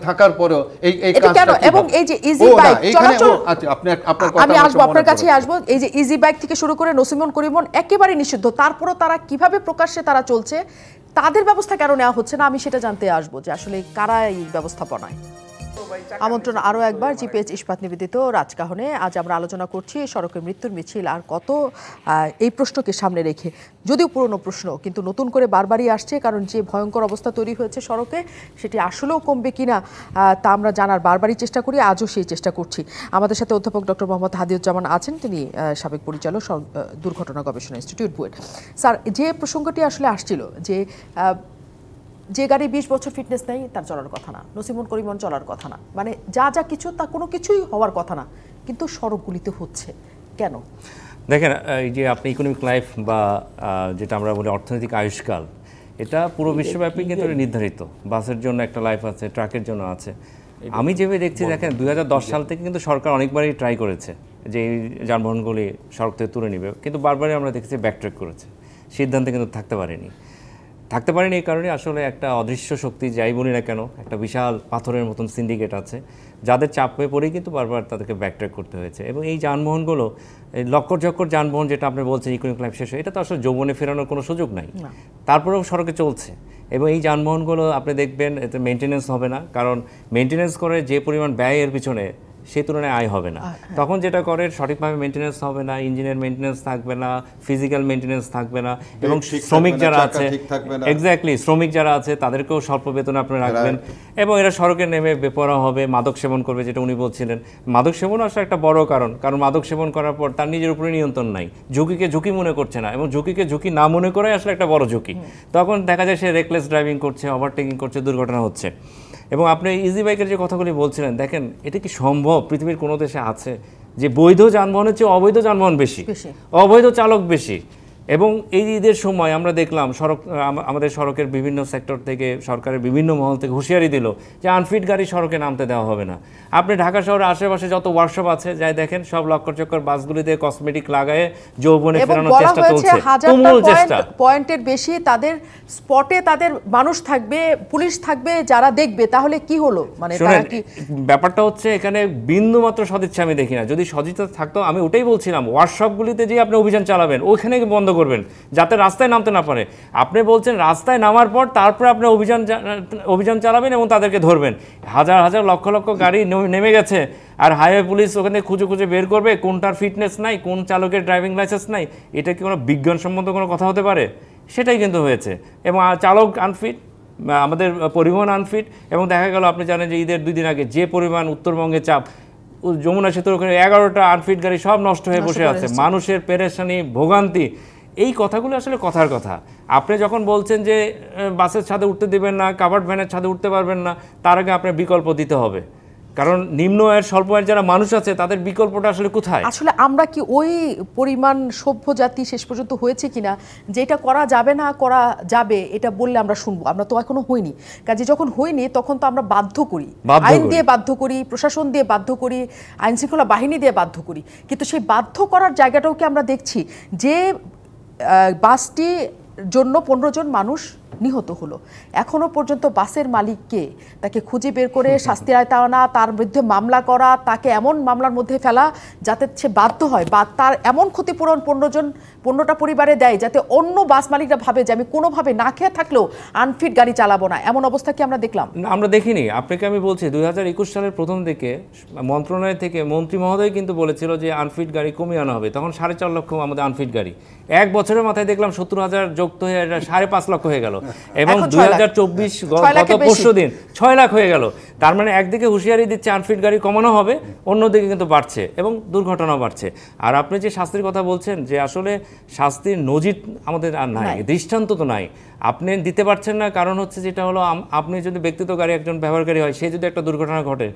থাকার পরেও এই এই কাজটা এবং এই যে ইজি বাইক চলাচল আচ্ছা, আপনি আপনার কথা আমি আসব আপনার কাছে আসব এই যে ইজি বাইক থেকে শুরু করে নসিমন করিমন একেবারে নিষিদ্ধ তারপরও তারা কিভাবে প্রকাশ্যে তারা চলছে তাদের ব্যবস্থা কেন নেওয়া হচ্ছে না আমি সেটা জানতে আসবো যে আসলে কারা এই ব্যবস্থাপনায় আমন্ত্রণ আরও একবার জিপিএস ইস্পাত নিবেদিত রাজকাহনে আজ আমরা আলোচনা করছি সড়কে মৃত্যুর মিছিল আর কত এই প্রশ্নকে সামনে রেখে যদিও পুরনো প্রশ্ন কিন্তু নতুন করে বারবারই আসছে কারণ যে ভয়ঙ্কর অবস্থা তৈরি হয়েছে সড়কে সেটি আসলেও কমবে কিনা তা আমরা জানার বারবারই চেষ্টা করি আজও সেই চেষ্টা করছি আমাদের সাথে অধ্যাপক ডক্টর মোহাম্মদ হাদিউজ্জামান আছেন তিনি সাবেক পরিচালক দুর্ঘটনা গবেষণা ইনস্টিটিউট বুয়েট স্যার যে প্রসঙ্গটি আসলে আসছিল যে যে গাড়ি বিশ বছর ফিটনেস নেই তার চলার কথা না নসিমন করিমন চলার কথা না মানে যা যা কিছু তা কোনো কিছুই হওয়ার কথা না কিন্তু সড়কগুলিতে হচ্ছে কেন দেখেন এই যে আপনি ইকোনমিক লাইফ বা যেটা আমরা বলি অর্থনৈতিক আয়ুষ্কাল এটা পুরো বিশ্বব্যাপী কিন্তু নির্ধারিত বাসের জন্য একটা লাইফ আছে ট্রাকের জন্য আছে আমি যেভাবে দেখছি দেখেন দুই সাল থেকে কিন্তু সরকার অনেকবারই ট্রাই করেছে যে এই যানবাহনগুলি সড়ক থেকে তুলে নেবে কিন্তু বারবারই আমরা দেখেছি ব্যাকট্র্যাক করেছে সিদ্ধান্তে কিন্তু থাকতে পারেনি থাকতে পারেনি এই কারণে আসলে একটা অদৃশ্য শক্তি যাই বলি না কেন একটা বিশাল পাথরের মতন সিন্ডিকেট আছে যাদের চাপ হয়ে পড়েই কিন্তু বারবার তাদেরকে ব্যাকট্র্যাক করতে হয়েছে এবং এই যানবাহনগুলো লক্কর চক্কর যানবাহন যেটা আপনি বলছেন ইকোনমিক লাইফ শেষ এটা তো আসলে যৌবনে ফেরানোর কোনো সুযোগ নাই তারপরেও সড়কে চলছে এবং এই যানবাহনগুলো আপনি দেখবেন এতে মেনটেনেন্স হবে না কারণ মেনটেন্যান্স করে যে পরিমাণ ব্যয়ের পিছনে সেই তুলনায় আয় হবে না হ্যাঁ। তখন যেটা করে সঠিকভাবে মেনটেন্স হবে না ইঞ্জিনের মেনটেন্স থাকবে না ফিজিক্যাল মেনটেন্স থাকবে না এবং শ্রমিক যারা আছে এক্স্যাক্টলি শ্রমিক যারা আছে তাদেরকেও স্বল্প বেতন আপনি রাখবেন এবং এরা সড়কে নেমে বেপরা হবে মাদক সেবন করবে যেটা উনি বলছিলেন মাদক সেবন আসলে একটা বড় কারণ কারণ মাদক সেবন করার পর তার নিজের উপরে নিয়ন্ত্রণ নাই ঝুঁকিকে ঝুঁকি মনে করছে না এবং ঝুঁকিকে ঝুঁকি না মনে করাই আসলে একটা বড় ঝুঁকি তখন দেখা যায় সে রেকলেস ড্রাইভিং করছে ওভারটেকিং করছে দুর্ঘটনা হচ্ছে এবং আপনি ইজি বাইকের যে কথাগুলি বলছিলেন দেখেন এটা কি সম্ভব পৃথিবীর কোনো দেশে আছে যে বৈধ যানবাহনের চেয়ে অবৈধ যানবাহন বেশি অবৈধ চালক বেশি এবং এই ঈদের সময় আমরা দেখলাম সড়ক আমাদের সড়কের বিভিন্ন সেক্টর থেকে সরকারের বিভিন্ন মহল থেকে হুঁশিয়ারি দিল যে আনফিট গাড়ি সড়কে নামতে দেওয়া হবে না আপনি ঢাকা শহরের আশেপাশে যত ওয়ার্কশপ আছে যাই দেখেন সব লক্ষ চক্কর বাসগুলিতে কসমেটিক লাগায় যৌবনে ফেরানোর চেষ্টা চলছে তুমুল চেষ্টা পয়েন্টের বেশি তাদের স্পটে তাদের মানুষ থাকবে পুলিশ থাকবে যারা দেখবে তাহলে কি হলো মানে ব্যাপারটা হচ্ছে এখানে বিন্দু মাত্র সদিচ্ছা আমি দেখি না যদি সদিচ্ছা থাকতো আমি ওটাই বলছিলাম ওয়ার্কশপগুলিতে যে আপনি অভিযান চালাবেন ওইখানে বন্ধ করবেন যাতে রাস্তায় নামতে না পারে আপনি বলছেন রাস্তায় নামার পর তারপরে আপনি অভিযান অভিযান চালাবেন এবং তাদেরকে ধরবেন হাজার হাজার লক্ষ লক্ষ গাড়ি নেমে গেছে আর হাইওয়ে পুলিশ ওখানে খুঁজে খুঁজে বের করবে কোনটার ফিটনেস নাই কোন চালকের ড্রাইভিং লাইসেন্স নাই এটা কি কোনো বিজ্ঞানসম্মত কোনো কথা হতে পারে সেটাই কিন্তু হয়েছে এবং চালক আনফিট আমাদের পরিবহন আনফিট এবং দেখা গেল আপনি জানেন যে ঈদের দুই দিন আগে যে পরিমাণ উত্তরবঙ্গে চাপ যমুনা সেতুর ওখানে এগারোটা আনফিট গাড়ি সব নষ্ট হয়ে বসে আছে মানুষের পেরেশানি ভোগান্তি এই কথাগুলো আসলে কথার কথা আপনি যখন বলছেন যে বাসের ছাদে উঠতে দেবেন না কাভার্ড ভ্যানের ছাদে উঠতে পারবেন না তার আগে আপনার বিকল্প দিতে হবে কারণ নিম্ন আয়ের স্বল্প আয়ের যারা মানুষ আছে তাদের বিকল্পটা আসলে কোথায় আসলে আমরা কি ওই পরিমাণ সভ্য জাতি শেষ পর্যন্ত হয়েছে কিনা যে এটা করা যাবে না করা যাবে এটা বললে আমরা শুনবো আমরা তো এখনো হইনি কাজে যখন হইনি তখন তো আমরা বাধ্য করি আইন দিয়ে বাধ্য করি প্রশাসন দিয়ে বাধ্য করি আইন শৃঙ্খলা বাহিনী দিয়ে বাধ্য করি কিন্তু সেই বাধ্য করার জায়গাটাও কি আমরা দেখছি যে বাসটি জন্য পনেরো জন মানুষ নিহত হলো এখনও পর্যন্ত বাসের মালিককে তাকে খুঁজে বের করে শাস্তি আনা তার বিরুদ্ধে মামলা করা তাকে এমন মামলার মধ্যে ফেলা যাতে সে বাধ্য হয় বা তার এমন ক্ষতিপূরণ পনেরোজন পনেরোটা পরিবারে দেয় যাতে অন্য বাস মালিকরা ভাবে যে আমি কোনোভাবে না খেয়ে থাকলেও আনফিট গাড়ি চালাবো না এমন অবস্থা কি আমরা দেখলাম আমরা দেখিনি আপনাকে আমি বলছি দুই সালের প্রথম দিকে মন্ত্রণালয় থেকে মন্ত্রী মহোদয় কিন্তু বলেছিল যে আনফিট গাড়ি কমিয়ে আনা হবে তখন সাড়ে চার লক্ষ আমাদের আনফিট গাড়ি এক বছরের মাথায় দেখলাম সত্তর হাজার যোগ হয়ে সাড়ে পাঁচ লক্ষ হয়ে গেল এবং দুই হাজার চব্বিশ গত পরশু দিন ছয় লাখ হয়ে গেল তার মানে একদিকে হুঁশিয়ারি দিচ্ছে আট ফিট গাড়ি কমানো হবে অন্যদিকে কিন্তু বাড়ছে এবং দুর্ঘটনাও বাড়ছে আর আপনি যে শাস্তির কথা বলছেন যে আসলে শাস্তির নজির আমাদের আর নাই দৃষ্টান্ত তো নাই আপনি দিতে পারছেন না কারণ হচ্ছে যেটা হলো আপনি যদি ব্যক্তিগত গাড়ি একজন ব্যবহারকারী হয় সে যদি একটা দুর্ঘটনা ঘটে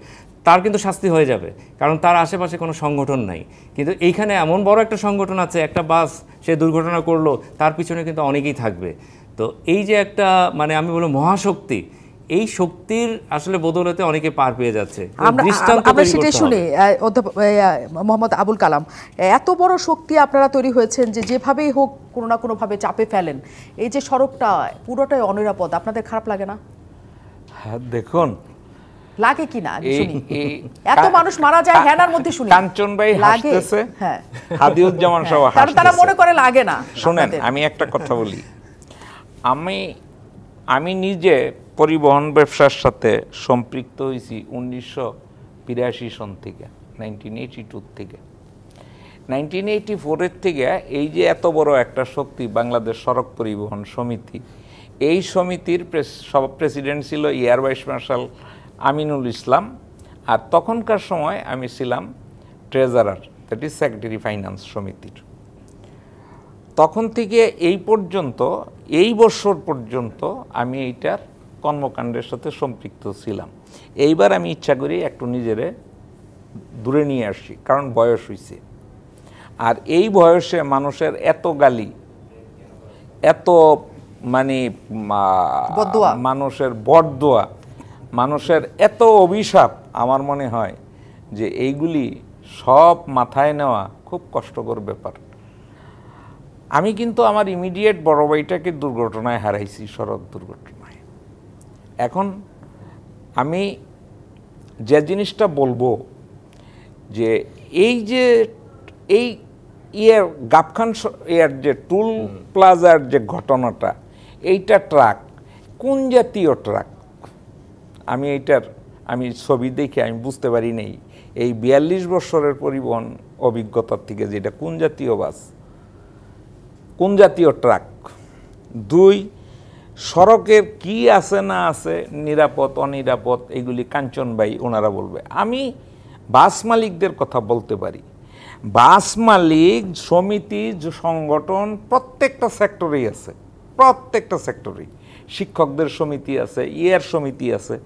তার কিন্তু শাস্তি হয়ে যাবে কারণ তার আশেপাশে কোনো সংগঠন নাই কিন্তু এইখানে এমন বড় একটা সংগঠন আছে একটা বাস সে দুর্ঘটনা করলো তার পিছনে কিন্তু অনেকেই থাকবে তো এই যে একটা মানে আমি বলবো মহাশক্তি এই শক্তির আসলে বদলতে অনেকে পার পেয়ে যাচ্ছে আমরা সেটা শুনি মোহাম্মদ আবুল কালাম এত বড় শক্তি আপনারা তৈরি হয়েছেন যে যেভাবেই হোক কোনো না কোনোভাবে চাপে ফেলেন এই যে সড়কটা পুরোটাই অনিরাপদ আপনাদের খারাপ লাগে না হ্যাঁ দেখুন লাগে কি না এত মানুষ মারা যায় হেনার মধ্যে শুনি কাঞ্চন ভাই হাসতেছে হ্যাঁ হাদিউজ্জামান সব হাসতেছে তারা মনে করে লাগে না শুনেন আমি একটা কথা বলি আমি আমি নিজে পরিবহন ব্যবসার সাথে সম্পৃক্ত হয়েছি উনিশশো বিরাশি সন থেকে নাইনটিন এইটি টুর থেকে নাইনটিন এইটি ফোরের থেকে এই যে এত বড় একটা শক্তি বাংলাদেশ সড়ক পরিবহন সমিতি এই সমিতির সব প্রেসিডেন্ট ছিল air vice marshal Aminul Islam আর তখনকার সময় আমি ছিলাম treasurer that is secretary finance সমিতির তখন থেকে এই পর্যন্ত এই বছর পর্যন্ত আমি এইটার কর্মকাণ্ডের সাথে সম্পৃক্ত ছিলাম এইবার আমি ইচ্ছা করি একটু নিজেরে দূরে নিয়ে আসি কারণ বয়স হইছে আর এই বয়সে মানুষের এত গালি এত মানে মানুষের বরদোয়া মানুষের এত অভিশাপ আমার মনে হয় যে এইগুলি সব মাথায় নেওয়া খুব কষ্টকর ব্যাপার আমি কিন্তু আমার ইমিডিয়েট বড় ভাইটাকে দুর্ঘটনায় হারাইছি সড়ক দুর্ঘটনায় এখন আমি যে জিনিসটা বলবো যে এই যে এই ইয়ার গাফখান ইয়ার যে টুল প্লাজার যে ঘটনাটা এইটা ট্রাক কোন জাতীয় ট্রাক আমি এইটার আমি ছবি দেখে আমি বুঝতে পারি নেই এই বিয়াল্লিশ বছরের পরিবহন অভিজ্ঞতার থেকে যেটা কোন জাতীয় বাস কোন জাতীয় ট্রাক দুই সড়কের কি আছে না আছে নিরাপদ অনিরাপদ এগুলি কাঞ্চনবাই ওনারা বলবে আমি বাস মালিকদের কথা বলতে পারি বাস মালিক সমিতি সংগঠন প্রত্যেকটা সেক্টরেই আছে প্রত্যেকটা সেক্টরেই শিক্ষকদের সমিতি আছে ইয়ার সমিতি আছে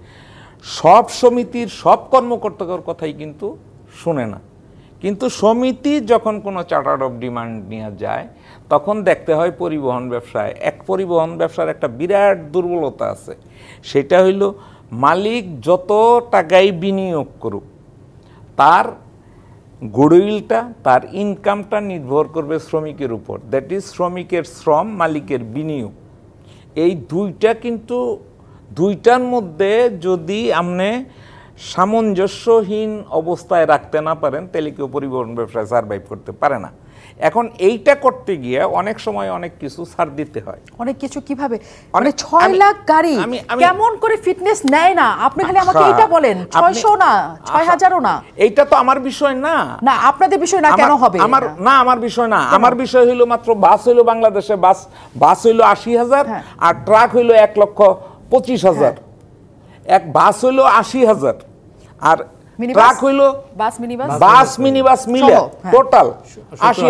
সব সমিতির সব কর্মকর্তার কথাই কিন্তু শুনে না কিন্তু সমিতি যখন কোনো চার্টার অফ ডিমান্ড নিয়ে যায় তখন দেখতে হয় পরিবহন ব্যবসায় এক পরিবহন ব্যবসার একটা বিরাট দুর্বলতা আছে সেটা হইল মালিক যত টাকাই বিনিয়োগ করুক তার গুডউইলটা তার ইনকামটা নির্ভর করবে শ্রমিকের উপর দ্যাট ইজ শ্রমিকের শ্রম মালিকের বিনিয়োগ এই দুইটা কিন্তু দুইটার মধ্যে যদি আপনি সামঞ্জস্যহীন অবস্থায় রাখতে না পারেন তাহলে কেউ পরিবহন ব্যবসায় সার্ভাইভ করতে পারে না এখন এইটা করতে গিয়ে অনেক সময় অনেক কিছু ছাড় দিতে হয় অনেক কিছু কিভাবে মানে ছয় লাখ গাড়ি কেমন করে ফিটনেস নেয় না আপনি খালি আমাকে এটা বলেন ছয়শো না হাজারও না এইটা তো আমার বিষয় না না আপনাদের বিষয় না কেন হবে আমার না আমার বিষয় না আমার বিষয় হইল মাত্র বাস হইল বাংলাদেশে বাস বাস আশি হাজার হ্যাঁ। আর ট্রাক হইল এক লক্ষ পঁচিশ হাজার হ্যাঁ। এক বাস আশি হাজার আর ট্রাক হইল বাস মিনিবাস বাস মিনিবাস মিলে টোটাল হ্যাঁ। আশি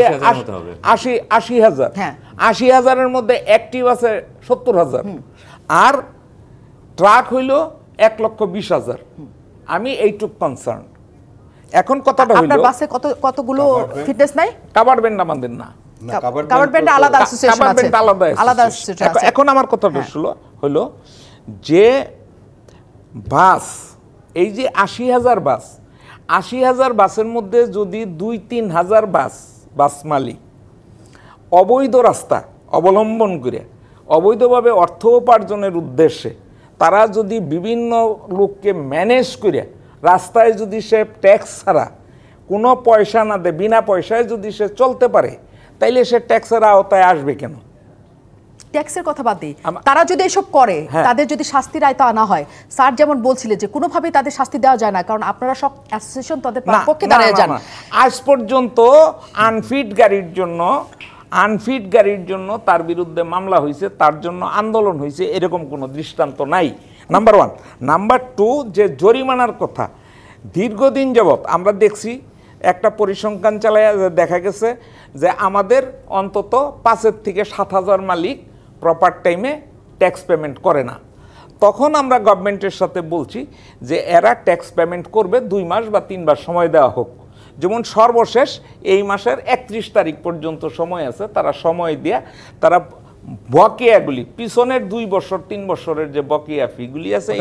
আশি আশি হাজার হ্যাঁ। আশি হাজারের মধ্যে একটি আছে সত্তর হাজার আর ট্রাক হইল এক লক্ষ বিশ হাজার আমি এইটুক কনসার্ন এখন কথাটা হইল বাসে কত কতগুলো ফিটনেস নাই কাভার ব্যান্ড আমাদের না কাভার ব্যান্ড আলাদা অ্যাসোসিয়েশন আছে আলাদা আলাদা এখন আমার কথাটা হলো হ্যাঁ। হইল যে বাস এই যে আশি হাজার বাস আশি হাজার বাসের মধ্যে যদি দুই তিন হাজার বাস বাস মালিক অবৈধ রাস্তা অবলম্বন করে অবৈধভাবে অর্থ উপার্জনের উদ্দেশ্যে তারা যদি বিভিন্ন লোককে ম্যানেজ করে রাস্তায় যদি সে ট্যাক্স ছাড়া কোনো পয়সা না দেয় বিনা পয়সায় যদি সে চলতে পারে তাইলে সে ট্যাক্সের আওতায় আসবে কেন ট্যাক্সের কথা বাদ দিই তারা যদি এসব করে হ্যাঁ। তাদের যদি শাস্তির আয়তা আনা হয় স্যার যেমন বলছিলেন যে কোনোভাবেই তাদের শাস্তি দেওয়া যায় না কারণ আপনারা সব অ্যাসোসিয়েশন তাদের পক্ষে দাঁড়িয়ে যান আজ পর্যন্ত আনফিট গাড়ির জন্য আনফিট গাড়ির জন্য তার বিরুদ্ধে মামলা হয়েছে তার জন্য আন্দোলন হয়েছে এরকম কোনো দৃষ্টান্ত নাই নাম্বার ওয়ান নাম্বার টু যে জরিমানার কথা দীর্ঘদিন যাবৎ আমরা দেখছি একটা পরিসংখ্যান চালায় দেখা গেছে যে আমাদের অন্তত পাঁচের থেকে সাত হাজার মালিক প্রপার টাইমে ট্যাক্স পেমেন্ট করে না তখন আমরা গভর্নমেন্টের সাথে বলছি যে এরা ট্যাক্স পেমেন্ট করবে দুই মাস বা তিন মাস সময় দেওয়া হোক যেমন সর্বশেষ এই মাসের একত্রিশ তারিখ পর্যন্ত সময় আছে তারা সময় দিয়ে তারা বকেয়াগুলি পিছনের দুই বছর তিন বছরের যে বকেয়া ফিগুলি আছে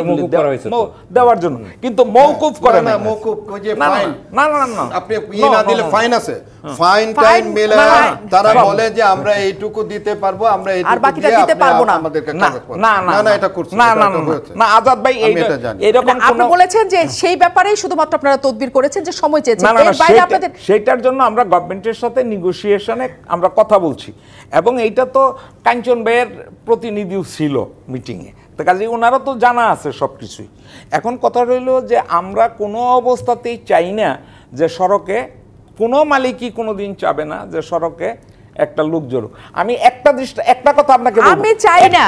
দেওয়ার জন্য কিন্তু মৌকুফ করে না মৌকুফ না না না আপনি ইয়ে না দিলে ফাইন আছে ফাইন টাইম মেলে তারা বলে যে আমরা এইটুকু দিতে পারবো আমরা আর বাকিটা দিতে পারবো না আমাদের না না না এটা করছে না না না না আজাদ ভাই এই এরকম আপনি বলেছেন যে সেই ব্যাপারেই শুধুমাত্র আপনারা তদবির করেছেন যে সময় চেয়েছেন এর বাইরে আপনাদের সেটার জন্য আমরা গভর্নমেন্টের সাথে নেগোসিয়েশনে আমরা কথা বলছি এবং এইটা তো কাঞ্চন ভাইয়ের প্রতিনিধিও ছিল মিটিংয়ে তো কাজে ওনারা তো জানা আছে সব কিছুই এখন কথা রইল যে আমরা কোনো অবস্থাতেই চাই না যে সড়কে কোনো মালিকই কোনো দিন চাবে না যে সড়কে একটা লোক জড়ো আমি একটা দৃষ্টি একটা কথা আপনাকে আমি চাই না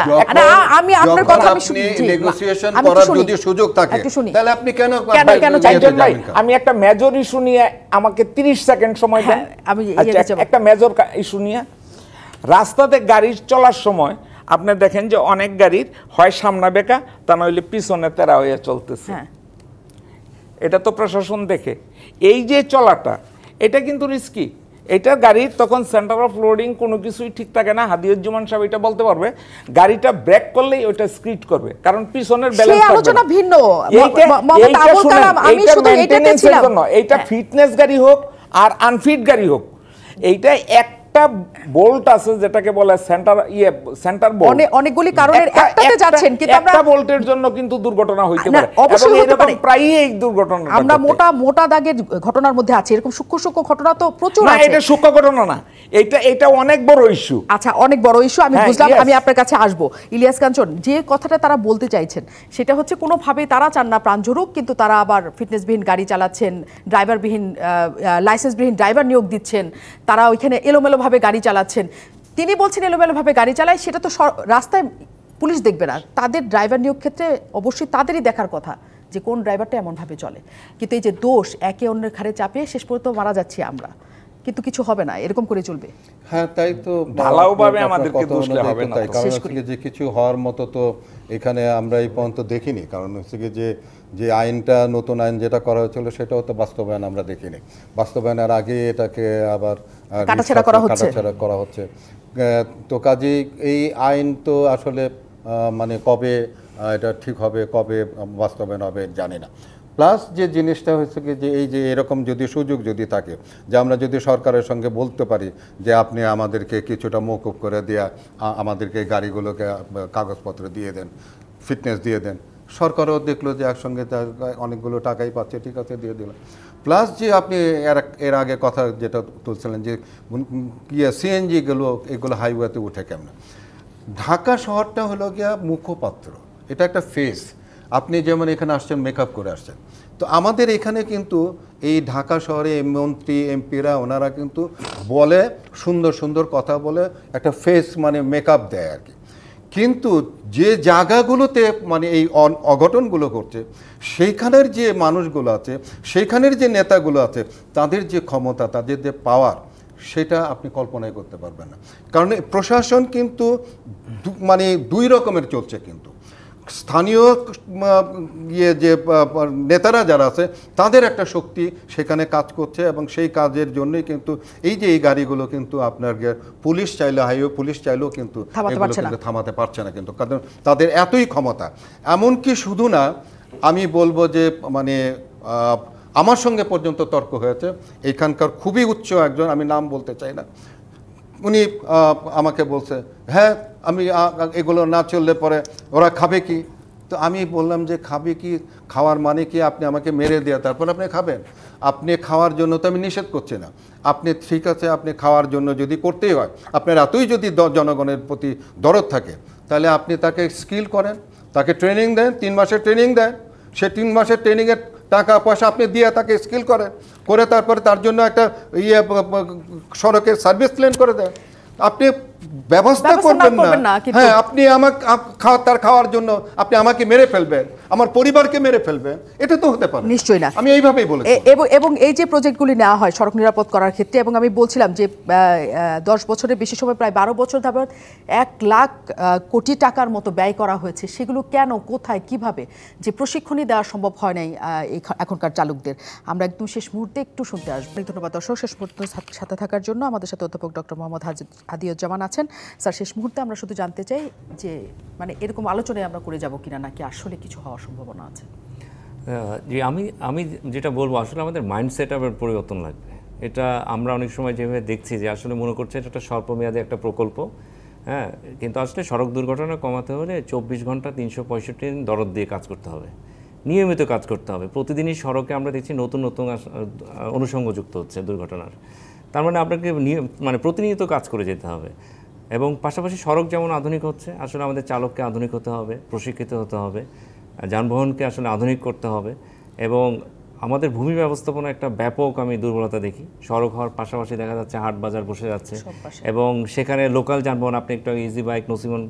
আমি আপনার কথা আমি শুনি নেগোসিয়েশন করার যদি সুযোগ থাকে তাহলে আপনি কেন কেন কেন চাইছেন ভাই আমি একটা মেজর ইস্যু নিয়ে আমাকে 30 সেকেন্ড সময় দেন হ্যাঁ, আমি আচ্ছা, ইয়ে একটা মেজর ইস্যু নিয়ে রাস্তাতে গাড়ি চলার সময় আপনি দেখেন যে অনেক গাড়ির হয় সামনা বেকা তা নইলে পিছনে তেরা হয়ে চলতেছে হ্যাঁ। এটা তো প্রশাসন দেখে এই যে চলাটা এটা কিন্তু রিস্কি এটা গাড়ির তখন সেন্টার অফ লোডিং কোনো কিছুই ঠিক থাকে না হাদিউজ্জামান সাহেব এটা বলতে পারবে গাড়িটা ব্রেক করলেই ওইটা স্ক্রিট করবে কারণ পিছনের ব্যালেন্স থাকবে আলোচনা ভিন্ন এটা ফিটনেস হ্যাঁ। গাড়ি হোক আর আনফিট গাড়ি হোক এইটা এক একটা বোল্ট আছে যেটাকে বলে সেন্টার ইয়ে সেন্টার বোল্ট অনেকগুলি কারণের একটাতে যাচ্ছেন কিন্তু আমরা একটা বোল্টের জন্য কিন্তু দুর্ঘটনা হইতে পারে এবং হতে প্রায়ই এই দুর্ঘটনা আমরা মোটা মোটা দাগের ঘটনার মধ্যে আছে এরকম সূক্ষ্ম সূক্ষ্ম ঘটনা তো প্রচুর আছে না এটা সূক্ষ্ম ঘটনা না এটা এটা অনেক বড় ইস্যু আচ্ছা অনেক বড় ইস্যু আমি হ্যাঁ, বুঝলাম আমি আপনার কাছে আসব ইলিয়াস কাঞ্চন যে কথাটা তারা বলতে চাইছেন সেটা হচ্ছে কোনোভাবে তারা চান না প্রাণ ঝরুক কিন্তু তারা আবার ফিটনেসবিহীন গাড়ি চালাচ্ছেন ড্রাইভারবিহীন লাইসেন্সবিহীন ড্রাইভার নিয়োগ দিচ্ছেন তারা ওইখানে এলোমেলো এলোমেলোভাবে গাড়ি চালাচ্ছেন তিনি বলছেন এলোমেলোভাবে গাড়ি চালায় সেটা তো রাস্তায় পুলিশ দেখবে না তাদের ড্রাইভার নিয়োগ ক্ষেত্রে অবশ্যই তাদেরই দেখার কথা যে কোন ড্রাইভারটা এমনভাবে চলে কিন্তু এই যে দোষ একে অন্যের ঘাড়ে চাপিয়ে শেষ পর্যন্ত মারা যাচ্ছি আমরা কিন্তু কিছু হবে না এরকম করে চলবে হ্যাঁ তাই তো ভালোভাবে আমাদেরকে দোষলে হবে না কারণ হচ্ছে যে কিছু হওয়ার মতো তো এখানে আমরা এই পর্যন্ত দেখিনি কারণ হচ্ছে যে যে আইনটা নতুন আইন যেটা করা হয়েছিল সেটাও তো বাস্তবায়ন আমরা দেখিনি বাস্তবায়নের আগে এটাকে আবার কাটাছেড়া করা হচ্ছে তো কাজে এই আইন তো আসলে মানে কবে এটা ঠিক হবে কবে বাস্তবায়ন হবে জানি না প্লাস যে জিনিসটা হয়েছে কি যে এই যে এরকম যদি সুযোগ যদি থাকে যে আমরা যদি সরকারের সঙ্গে বলতে পারি যে আপনি আমাদেরকে কিছুটা মৌকুব করে দেয়া আমাদেরকে গাড়িগুলোকে কাগজপত্র দিয়ে দেন ফিটনেস দিয়ে দেন সরকারও দেখলো যে একসঙ্গে অনেকগুলো টাকাই পাচ্ছে ঠিক আছে দিয়ে দিল প্লাস যে আপনি এর আগে কথা যেটা তুলছিলেন যে ইয়ে সিএনজিগুলো এগুলো হাইওয়েতে উঠে কেমন ঢাকা শহরটা হলো গিয়া মুখপাত্র এটা একটা ফেস আপনি যেমন এখানে আসছেন মেকআপ করে আসছেন তো আমাদের এখানে কিন্তু এই ঢাকা শহরে মন্ত্রী এমপিরা ওনারা কিন্তু বলে সুন্দর সুন্দর কথা বলে একটা ফেস মানে মেকআপ দেয় আর কি কিন্তু যে জায়গাগুলোতে মানে এই অঘটনগুলো ঘটছে সেইখানের যে মানুষগুলো আছে সেইখানের যে নেতাগুলো আছে তাদের যে ক্ষমতা তাদের যে পাওয়ার সেটা আপনি কল্পনাই করতে পারবেন না কারণ প্রশাসন কিন্তু মানে দুই রকমের চলছে কিন্তু স্থানীয় ইয়ে যে নেতারা যারা আছে তাদের একটা শক্তি সেখানে কাজ করছে এবং সেই কাজের জন্যই কিন্তু এই যে এই গাড়িগুলো কিন্তু আপনার পুলিশ চাইলে হাইওয়ে পুলিশ চাইলেও কিন্তু থামাতে পারছে না কিন্তু কারণ তাদের এতই ক্ষমতা এমনকি শুধু না আমি বলবো যে মানে আমার সঙ্গে পর্যন্ত তর্ক হয়েছে এখানকার খুবই উচ্চ একজন আমি নাম বলতে চাই না উনি আমাকে বলছে হ্যাঁ আমি এগুলো না চললে পরে ওরা খাবে কি তো আমি বললাম যে খাবে কি খাওয়ার মানে কি আপনি আমাকে মেরে দেওয়া তারপর আপনি খাবেন আপনি খাওয়ার জন্য তো আমি নিষেধ করছি না আপনি ঠিক আছে আপনি খাওয়ার জন্য যদি করতেই হয় আপনার এতই যদি জনগণের প্রতি দরদ থাকে তাহলে আপনি তাকে স্কিল করেন তাকে ট্রেনিং দেন তিন মাসের ট্রেনিং দেন সে তিন মাসের ট্রেনিংয়ের টাকা পয়সা আপনি দিয়ে তাকে স্কিল করেন করে তারপরে তার জন্য একটা ইয়ে সড়কের সার্ভিস প্ল্যান করে দেন আপনি ব্যবস্থা করবেন না হ্যাঁ আপনি আমাকে তার খাওয়ার জন্য আপনি আমাকে মেরে ফেলবেন আমার পরিবারকে মেরে ফেলবেন এটা তো হতে পারে নিশ্চয়ই না আমি এইভাবেই বলে এবং এই যে প্রজেক্টগুলি নেওয়া হয় সড়ক নিরাপদ করার ক্ষেত্রে এবং আমি বলছিলাম যে দশ বছরের বেশি সময় প্রায় বারো বছর যাবৎ এক লাখ কোটি টাকার মতো ব্যয় করা হয়েছে সেগুলো কেন কোথায় কিভাবে যে প্রশিক্ষণই দেওয়া সম্ভব হয় নাই এখনকার চালকদের আমরা একদম শেষ মুহূর্তে একটু শুনতে আসবো ধন্যবাদ দর্শক শেষ মুহূর্তে সাথে থাকার জন্য আমাদের সাথে অধ্যাপক ডক্টর মোহাম্মদ হাজি হাদিউজ্জামান আছে আছেন স্যার শেষ মুহূর্তে আমরা শুধু জানতে চাই যে মানে এরকম আলোচনায় আমরা করে যাব কিনা নাকি আসলে কিছু হওয়ার সম্ভাবনা আছে যে আমি আমি যেটা বলবো আসলে আমাদের মাইন্ডসেট আবার পরিবর্তন লাগবে এটা আমরা অনেক সময় যেভাবে দেখছি যে আসলে মনে করছে এটা একটা স্বল্পমেয়াদী একটা প্রকল্প হ্যাঁ কিন্তু আসলে সড়ক দুর্ঘটনা কমাতে হলে চব্বিশ ঘন্টা তিনশো পঁয়ষট্টি দিন দরদ দিয়ে কাজ করতে হবে নিয়মিত কাজ করতে হবে প্রতিদিনই সড়কে আমরা দেখছি নতুন নতুন অনুষঙ্গ যুক্ত হচ্ছে দুর্ঘটনার তার মানে আপনাকে মানে প্রতিনিয়ত কাজ করে যেতে হবে এবং পাশাপাশি সড়ক যেমন আধুনিক হচ্ছে আসলে আমাদের চালককে আধুনিক হতে হবে প্রশিক্ষিত হতে হবে যানবাহনকে আসলে আধুনিক করতে হবে এবং আমাদের ভূমি ব্যবস্থাপনা একটা ব্যাপক আমি দুর্বলতা দেখি সড়ক হওয়ার পাশাপাশি দেখা যাচ্ছে হাট বাজার বসে যাচ্ছে এবং সেখানে লোকাল যানবাহন আপনি একটা ইজি বাইক নসিমন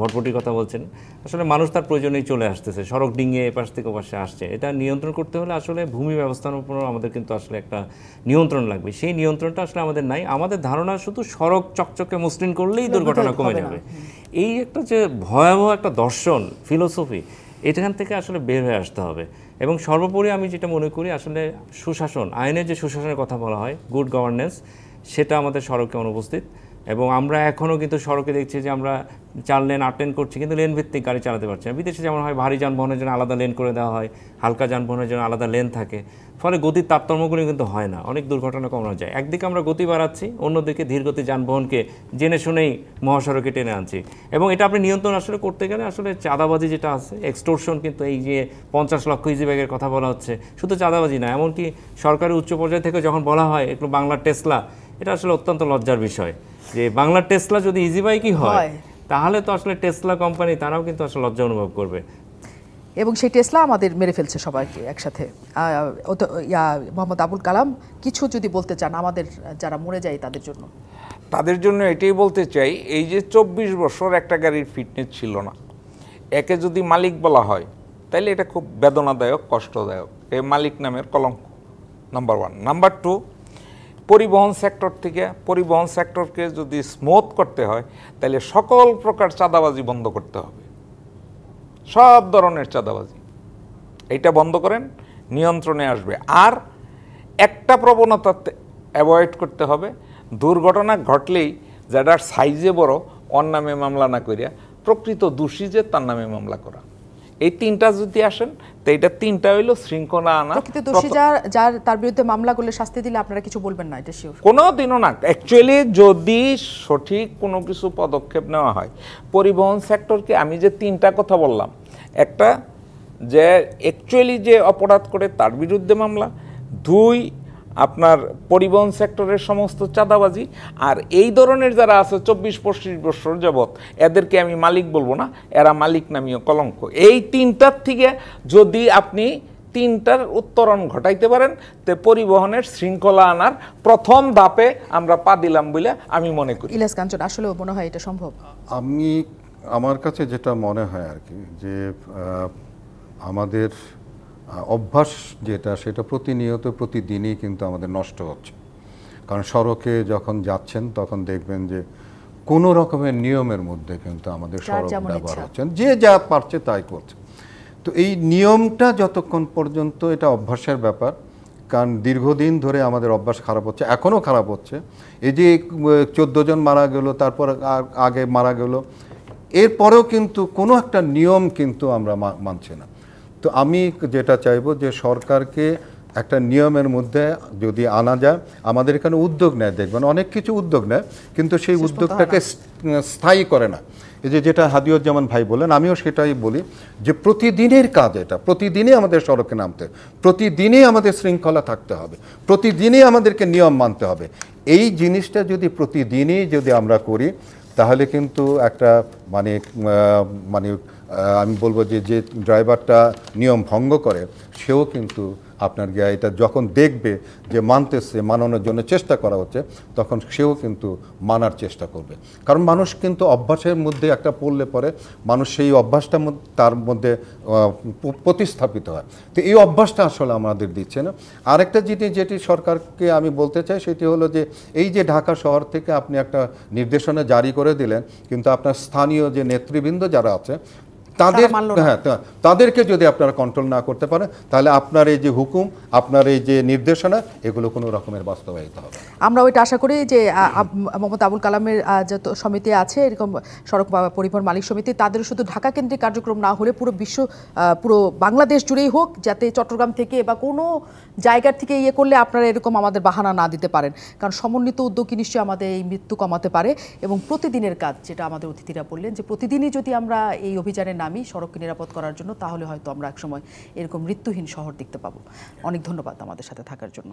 ভটভটির কথা বলছেন আসলে মানুষ তার প্রয়োজনেই চলে আসতেছে সড়ক ডিঙিয়ে এপাশ থেকে ওপাশে আসছে এটা নিয়ন্ত্রণ করতে হলে আসলে ভূমি ব্যবস্থাপনা আমাদের কিন্তু আসলে একটা নিয়ন্ত্রণ লাগবে সেই নিয়ন্ত্রণটা আসলে আমাদের নাই আমাদের ধারণা শুধু সড়ক চকচকে মসৃণ করলেই দুর্ঘটনা কমে যাবে এই একটা যে ভয়াবহ একটা দর্শন ফিলোসফি এখান থেকে আসলে বের হয়ে আসতে হবে এবং সর্বোপরি আমি যেটা মনে করি আসলে সুশাসন আইনের যে সুশাসনের কথা বলা হয় গুড গভর্নেন্স সেটা আমাদের সড়কে অনুপস্থিত এবং আমরা এখনও কিন্তু সড়কে দেখছি যে আমরা চার লেন আট লেন করছি কিন্তু লেন ভিত্তিক গাড়ি চালাতে পারছি না বিদেশে যেমন হয় ভারী যানবাহনের জন্য আলাদা লেন করে দেওয়া হয় হালকা যানবাহনের জন্য আলাদা লেন থাকে ফলে গতির তারতম্যগুলি কিন্তু হয় না অনেক দুর্ঘটনা কমানো যায় একদিকে আমরা গতি বাড়াচ্ছি অন্যদিকে ধীরগতি যানবাহনকে জেনে শুনেই মহাসড়কে টেনে আনছি এবং এটা আপনি নিয়ন্ত্রণ আসলে করতে গেলে আসলে চাঁদাবাজি যেটা আছে এক্সটোরশন কিন্তু এই যে পঞ্চাশ লক্ষ ইজি ব্যাগের কথা বলা হচ্ছে শুধু চাঁদাবাজি না এমনকি সরকারি উচ্চ পর্যায় থেকে যখন বলা হয় একটু বাংলার টেসলা এটা আসলে অত্যন্ত লজ্জার বিষয় যে বাংলা টেসলা যদি ইজি বাইকই হয় তাহলে তো আসলে টেসলা কোম্পানি তারাও কিন্তু আসলে লজ্জা অনুভব করবে এবং সেই টেসলা আমাদের মেরে ফেলছে সবাইকে একসাথে মোহাম্মদ আবুল কালাম কিছু যদি বলতে চান আমাদের যারা মরে যায় তাদের জন্য তাদের জন্য এটাই বলতে চাই এই যে চব্বিশ বছর একটা গাড়ির ফিটনেস ছিল না একে যদি মালিক বলা হয় তাহলে এটা খুব বেদনাদায়ক কষ্টদায়ক এ মালিক নামের কলঙ্ক নাম্বার ওয়ান নাম্বার টু পরিবহন সেক্টর থেকে পরিবহন সেক্টরকে যদি স্মুথ করতে হয় তাহলে সকল প্রকার চাঁদাবাজি বন্ধ করতে হবে সব ধরনের চাঁদাবাজি এটা বন্ধ করেন নিয়ন্ত্রণে আসবে আর একটা প্রবণতা অ্যাভয়েড করতে হবে দুর্ঘটনা ঘটলেই যাটার সাইজে বড় অন্য নামে মামলা না করিয়া প্রকৃত দোষী যে তার নামে মামলা করা এই তিনটা যদি আসেন তো এটা তিনটা হইলো শৃঙ্খলা আনা কিন্তু দোষী যার যার তার বিরুদ্ধে মামলা করলে শাস্তি দিলে আপনারা কিছু বলবেন না এটা শিওর কোনো দিনও না অ্যাকচুয়ালি যদি সঠিক কোনো কিছু পদক্ষেপ নেওয়া হয় পরিবহন সেক্টরকে আমি যে তিনটা কথা বললাম একটা যে অ্যাকচুয়ালি যে অপরাধ করে তার বিরুদ্ধে মামলা দুই আপনার পরিবহন সেক্টরের সমস্ত চাঁদাবাজি আর এই ধরনের যারা আছে চব্বিশ পঁচিশ বছর যাবৎ এদেরকে আমি মালিক বলবো না এরা মালিক নামীয় কলঙ্ক এই তিনটার থেকে যদি আপনি তিনটার উত্তরণ ঘটাইতে পারেন তে পরিবহনের শৃঙ্খলা আনার প্রথম ধাপে আমরা পা দিলাম বলে আমি মনে করি ইলাস কাঞ্চন আসলে মনে হয় এটা সম্ভব আমি আমার কাছে যেটা মনে হয় আর কি যে আমাদের অভ্যাস যেটা সেটা প্রতিনিয়ত প্রতিদিনই কিন্তু আমাদের নষ্ট হচ্ছে কারণ সড়কে যখন যাচ্ছেন তখন দেখবেন যে কোনো রকমের নিয়মের মধ্যে কিন্তু আমাদের সড়ক ব্যবহার হচ্ছে যে যা পারছে তাই করছে তো এই নিয়মটা যতক্ষণ পর্যন্ত এটা অভ্যাসের ব্যাপার কারণ দীর্ঘদিন ধরে আমাদের অভ্যাস খারাপ হচ্ছে এখনও খারাপ হচ্ছে এই যে চোদ্দো জন মারা গেল তারপর আগে মারা গেল এরপরেও কিন্তু কোনো একটা নিয়ম কিন্তু আমরা মানছি না তো আমি যেটা চাইব যে সরকারকে একটা নিয়মের মধ্যে যদি আনা যায় আমাদের এখানে উদ্যোগ নেয় দেখবেন অনেক কিছু উদ্যোগ নেয় কিন্তু সেই উদ্যোগটাকে স্থায়ী করে না এই যে যেটা হাদিউজ্জামান ভাই বলেন আমিও সেটাই বলি যে প্রতিদিনের কাজ এটা প্রতিদিনই আমাদের সড়কে নামতে প্রতিদিনই আমাদের শৃঙ্খলা থাকতে হবে প্রতিদিনই আমাদেরকে নিয়ম মানতে হবে এই জিনিসটা যদি প্রতিদিনই যদি আমরা করি তাহলে কিন্তু একটা মানে মানে আমি বলবো যে যে ড্রাইভারটা নিয়ম ভঙ্গ করে সেও কিন্তু আপনার গিয়া এটা যখন দেখবে যে মানতেছে মানানোর জন্য চেষ্টা করা হচ্ছে তখন সেও কিন্তু মানার চেষ্টা করবে কারণ মানুষ কিন্তু অভ্যাসের মধ্যে একটা পড়লে পরে মানুষ সেই অভ্যাসটা তার মধ্যে প্রতিস্থাপিত হয় তো এই অভ্যাসটা আসলে আমাদের দিচ্ছে না আরেকটা জিনিস যেটি সরকারকে আমি বলতে চাই সেটি হলো যে এই যে ঢাকা শহর থেকে আপনি একটা নির্দেশনা জারি করে দিলেন কিন্তু আপনার স্থানীয় যে নেতৃবৃন্দ যারা আছে তাদের হ্যাঁ তাদেরকে যদি আপনারা কন্ট্রোল না করতে পারেন তাহলে আপনার এই যে হুকুম আপনার এই যে নির্দেশনা এগুলো কোনো রকমের বাস্তবায়িত হবে আমরা ওইটা আশা করি যে মোহাম্মদ আবুল কালামের যত সমিতি আছে এরকম সড়ক পরিবহন মালিক সমিতি তাদের শুধু ঢাকা কেন্দ্রিক কার্যক্রম না হলে পুরো বিশ্ব পুরো বাংলাদেশ জুড়েই হোক যাতে চট্টগ্রাম থেকে বা কোনো জায়গার থেকে ইয়ে করলে আপনারা এরকম আমাদের বাহানা না দিতে পারেন কারণ সমন্বিত উদ্যোগই নিশ্চয়ই আমাদের এই মৃত্যু কমাতে পারে এবং প্রতিদিনের কাজ যেটা আমাদের অতিথিরা বললেন যে প্রতিদিনই যদি আমরা এই অভিযানে নামি সড়ককে নিরাপদ করার জন্য তাহলে হয়তো আমরা একসময় এরকম মৃত্যুহীন শহর দেখতে পাবো অনেক ধন্যবাদ আমাদের সাথে থাকার জন্য